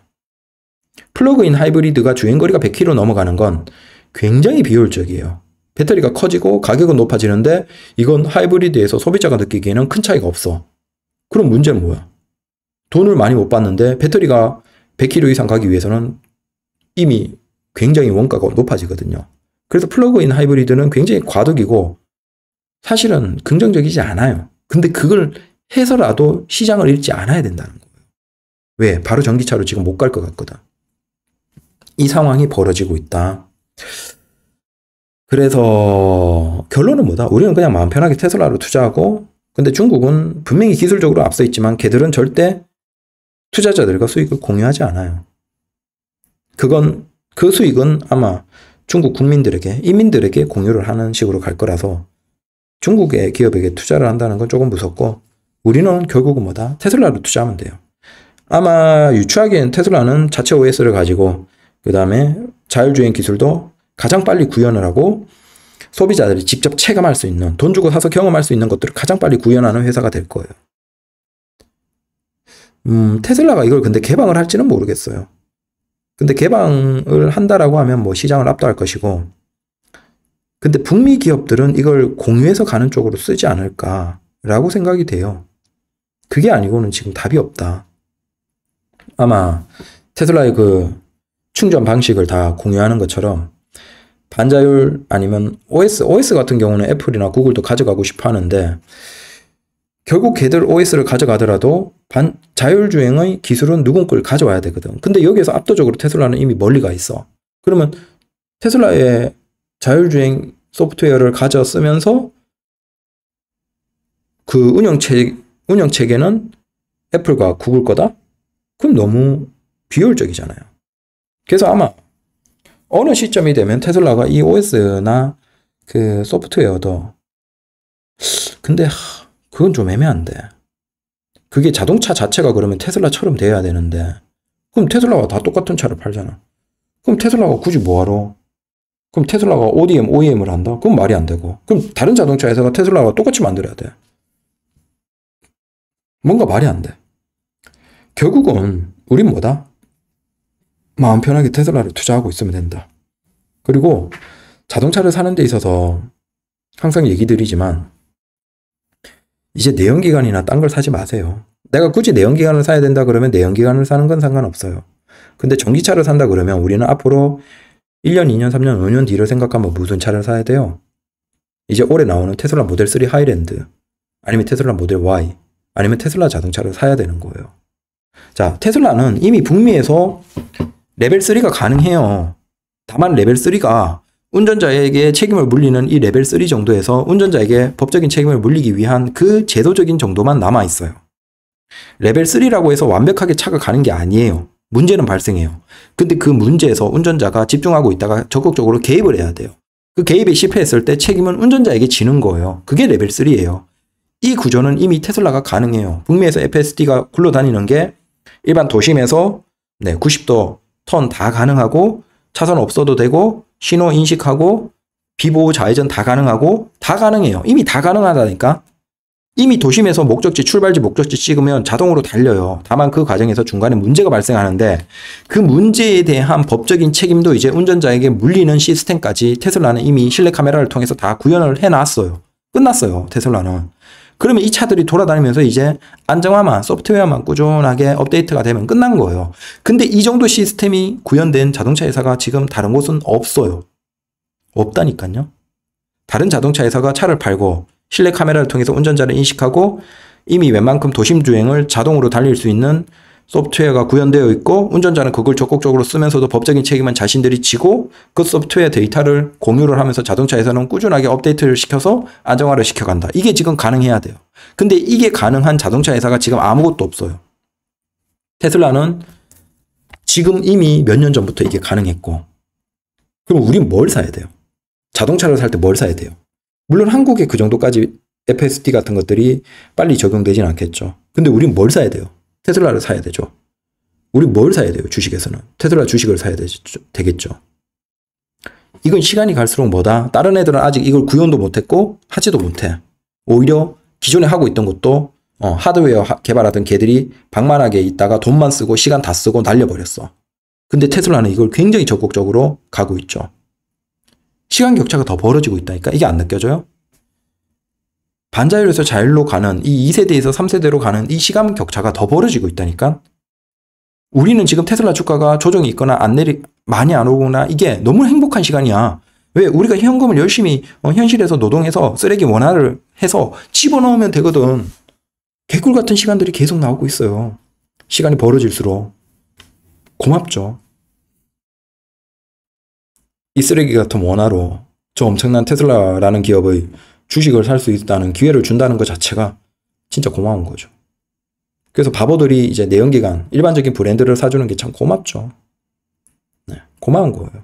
[SPEAKER 1] 플러그인 하이브리드가 주행거리가 100km 넘어가는 건 굉장히 비효율적이에요. 배터리가 커지고 가격은 높아지는데 이건 하이브리드에서 소비자가 느끼기에는 큰 차이가 없어. 그럼 문제는 뭐야? 돈을 많이 못 받는데 배터리가 100km 이상 가기 위해서는 이미 굉장히 원가가 높아지거든요. 그래서 플러그인 하이브리드는 굉장히 과도기고 사실은 긍정적이지 않아요. 근데 그걸 해서라도 시장을 잃지 않아야 된다는 거예요. 왜? 바로 전기차로 지금 못 갈 것 같거든. 이 상황이 벌어지고 있다. 그래서 결론은 뭐다? 우리는 그냥 마음 편하게 테슬라로 투자하고 근데 중국은 분명히 기술적으로 앞서 있지만 걔들은 절대 투자자들과 수익을 공유하지 않아요. 그건 그 수익은 아마 중국 국민들에게 이민들에게 공유를 하는 식으로 갈 거라서 중국의 기업에게 투자를 한다는 건 조금 무섭고 우리는 결국은 뭐다? 테슬라로 투자하면 돼요. 아마 유추하기엔 테슬라는 자체 OS를 가지고 그 다음에 자율주행 기술도 가장 빨리 구현을 하고 소비자들이 직접 체감할 수 있는 돈 주고 사서 경험할 수 있는 것들을 가장 빨리 구현하는 회사가 될 거예요. 음, 테슬라가 이걸 근데 개방을 할지는 모르겠어요. 근데 개방을 한다라고 하면 뭐 시장을 압도할 것이고 근데 북미 기업들은 이걸 공유해서 가는 쪽으로 쓰지 않을까라고 생각이 돼요. 그게 아니고는 지금 답이 없다. 아마 테슬라의 그 충전 방식을 다 공유하는 것처럼 반자율 아니면 OS, OS 같은 경우는 애플이나 구글도 가져가고 싶어 하는데 결국 걔들 OS를 가져가더라도 반, 자율주행의 기술은 누군걸 가져와야 되거든. 근데 여기에서 압도적으로 테슬라는 이미 멀리 가 있어. 그러면 테슬라의 자율주행 소프트웨어를 가져 쓰면서 그 운영체, 운영체계는 애플과 구글 거다? 그럼 너무 비효율적이잖아요. 그래서 아마 어느 시점이 되면 테슬라가 이 OS나 그 소프트웨어도 근데 그건 좀 애매한데 그게 자동차 자체가 그러면 테슬라처럼 돼야 되는데 그럼 테슬라가 다 똑같은 차를 팔잖아. 그럼 테슬라가 굳이 뭐하러 그럼 테슬라가 ODM, OEM을 한다? 그건 말이 안 되고. 그럼 다른 자동차 회사가 테슬라가 똑같이 만들어야 돼. 뭔가 말이 안 돼. 결국은 우린 뭐다? 마음 편하게 테슬라를 투자하고 있으면 된다. 그리고 자동차를 사는 데 있어서 항상 얘기 드리지만 이제 내연기관이나 딴 걸 사지 마세요. 내가 굳이 내연기관을 사야 된다 그러면 내연기관을 사는 건 상관없어요. 근데 전기차를 산다 그러면 우리는 앞으로 1년, 2년, 3년, 5년 뒤를 생각하면 무슨 차를 사야 돼요? 이제 올해 나오는 테슬라 모델 3 하이랜드, 아니면 테슬라 모델 Y, 아니면 테슬라 자동차를 사야 되는 거예요. 자, 테슬라는 이미 북미에서 레벨 3가 가능해요. 다만 레벨 3가 운전자에게 책임을 물리는 이 레벨 3 정도에서 운전자에게 법적인 책임을 물리기 위한 그 제도적인 정도만 남아 있어요. 레벨 3라고 해서 완벽하게 차가 가는 게 아니에요. 문제는 발생해요. 근데 그 문제에서 운전자가 집중하고 있다가 적극적으로 개입을 해야 돼요. 그 개입에 실패했을 때 책임은 운전자에게 지는 거예요. 그게 레벨 3예요. 이 구조는 이미 테슬라가 가능해요. 북미에서 FSD가 굴러다니는 게 일반 도심에서 네, 90도 턴 다 가능하고 차선 없어도 되고 신호 인식하고 비보호 좌회전 다 가능하고 다 가능해요. 이미 다 가능하다니까. 이미 도심에서 목적지 출발지 목적지 찍으면 자동으로 달려요. 다만 그 과정에서 중간에 문제가 발생하는데 그 문제에 대한 법적인 책임도 이제 운전자에게 물리는 시스템까지 테슬라는 이미 실내 카메라를 통해서 다 구현을 해놨어요. 끝났어요. 테슬라는. 그러면 이 차들이 돌아다니면서 이제 안정화만 소프트웨어만 꾸준하게 업데이트가 되면 끝난 거예요. 근데 이 정도 시스템이 구현된 자동차 회사가 지금 다른 곳은 없어요. 없다니까요. 다른 자동차 회사가 차를 팔고 실내 카메라를 통해서 운전자를 인식하고 이미 웬만큼 도심 주행을 자동으로 달릴 수 있는 소프트웨어가 구현되어 있고 운전자는 그걸 적극적으로 쓰면서도 법적인 책임은 자신들이 지고 그 소프트웨어 데이터를 공유를 하면서 자동차에서는 꾸준하게 업데이트를 시켜서 안정화를 시켜간다. 이게 지금 가능해야 돼요. 근데 이게 가능한 자동차 회사가 지금 아무것도 없어요. 테슬라는 지금 이미 몇 년 전부터 이게 가능했고 그럼 우린 뭘 사야 돼요? 자동차를 살 때 뭘 사야 돼요? 물론 한국에 그 정도까지 FSD 같은 것들이 빨리 적용되진 않겠죠. 근데 우린 뭘 사야 돼요? 테슬라를 사야 되죠. 우리 뭘 사야 돼요? 주식에서는. 테슬라 주식을 사야 되겠죠. 이건 시간이 갈수록 뭐다? 다른 애들은 아직 이걸 구현도 못했고 하지도 못해. 오히려 기존에 하고 있던 것도 어, 하드웨어 개발하던 걔들이 방만하게 있다가 돈만 쓰고 시간 다 쓰고 날려버렸어. 근데 테슬라는 이걸 굉장히 적극적으로 가고 있죠. 시간 격차가 더 벌어지고 있다니까 이게 안 느껴져요? 반자율에서 자율로 가는 이 2세대에서 3세대로 가는 이 시간 격차가 더 벌어지고 있다니까 우리는 지금 테슬라 주가가 조정이 있거나 안 내리 많이 안 오거나 이게 너무 행복한 시간이야 왜 우리가 현금을 열심히 어, 현실에서 노동해서 쓰레기 원화를 해서 집어넣으면 되거든 개꿀 같은 시간들이 계속 나오고 있어요 시간이 벌어질수록 고맙죠 이 쓰레기 같은 원화로 저 엄청난 테슬라라는 기업의 주식을 살 수 있다는 기회를 준다는 것 자체가 진짜 고마운 거죠. 그래서 바보들이 이제 내연기관, 일반적인 브랜드를 사주는 게 참 고맙죠. 네, 고마운 거예요.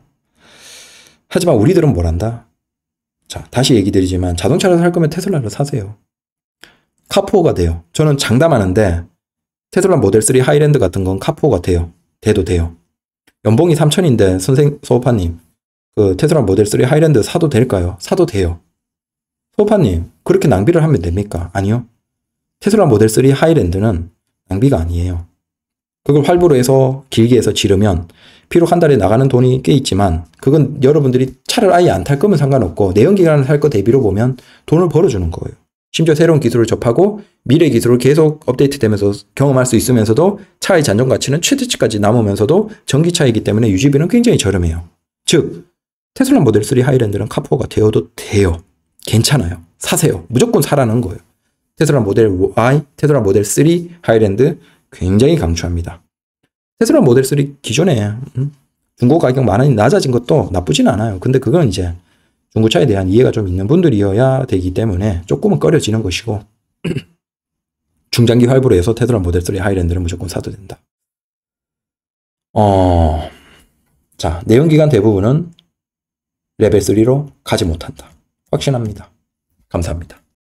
[SPEAKER 1] 하지만 우리들은 뭘 한다? 자, 다시 얘기 드리지만 자동차를 살 거면 테슬라를 사세요. 카포가 돼요. 저는 장담하는데 테슬라 모델 3 하이랜드 같은 건 카포가 돼요. 돼도 돼요. 연봉이 3천인데 선생 소파님 그 테슬라 모델 3 하이랜드 사도 될까요? 사도 돼요. 소파님, 그렇게 낭비를 하면 됩니까? 아니요. 테슬라 모델 3 하이랜드는 낭비가 아니에요. 그걸 활부로 해서 길게 해서 지르면 비록 한 달에 나가는 돈이 꽤 있지만 그건 여러분들이 차를 아예 안 탈 거면 상관없고 내연기관을 살 거 대비로 보면 돈을 벌어주는 거예요. 심지어 새로운 기술을 접하고 미래 기술을 계속 업데이트되면서 경험할 수 있으면서도 차의 잔존 가치는 최대치까지 남으면서도 전기차이기 때문에 유지비는 굉장히 저렴해요. 즉 테슬라 모델 3 하이랜드는 카푸어가 되어도 돼요. 괜찮아요. 사세요. 무조건 사라는 거예요. 테슬라 모델 Y, 테슬라 모델 3 하이랜드 굉장히 강추합니다. 테슬라 모델 3 기존에 음, 중고 가격 만 원이 낮아진 것도 나쁘진 않아요. 근데 그건 이제 중고차에 대한 이해가 좀 있는 분들이어야 되기 때문에 조금은 꺼려지는 것이고 중장기 활부로 해서 테슬라 모델 3 하이랜드를 무조건 사도 된다. 어, 자내용기간 대부분은 레벨 3로 가지 못한다. 확신합니다. 감사합니다.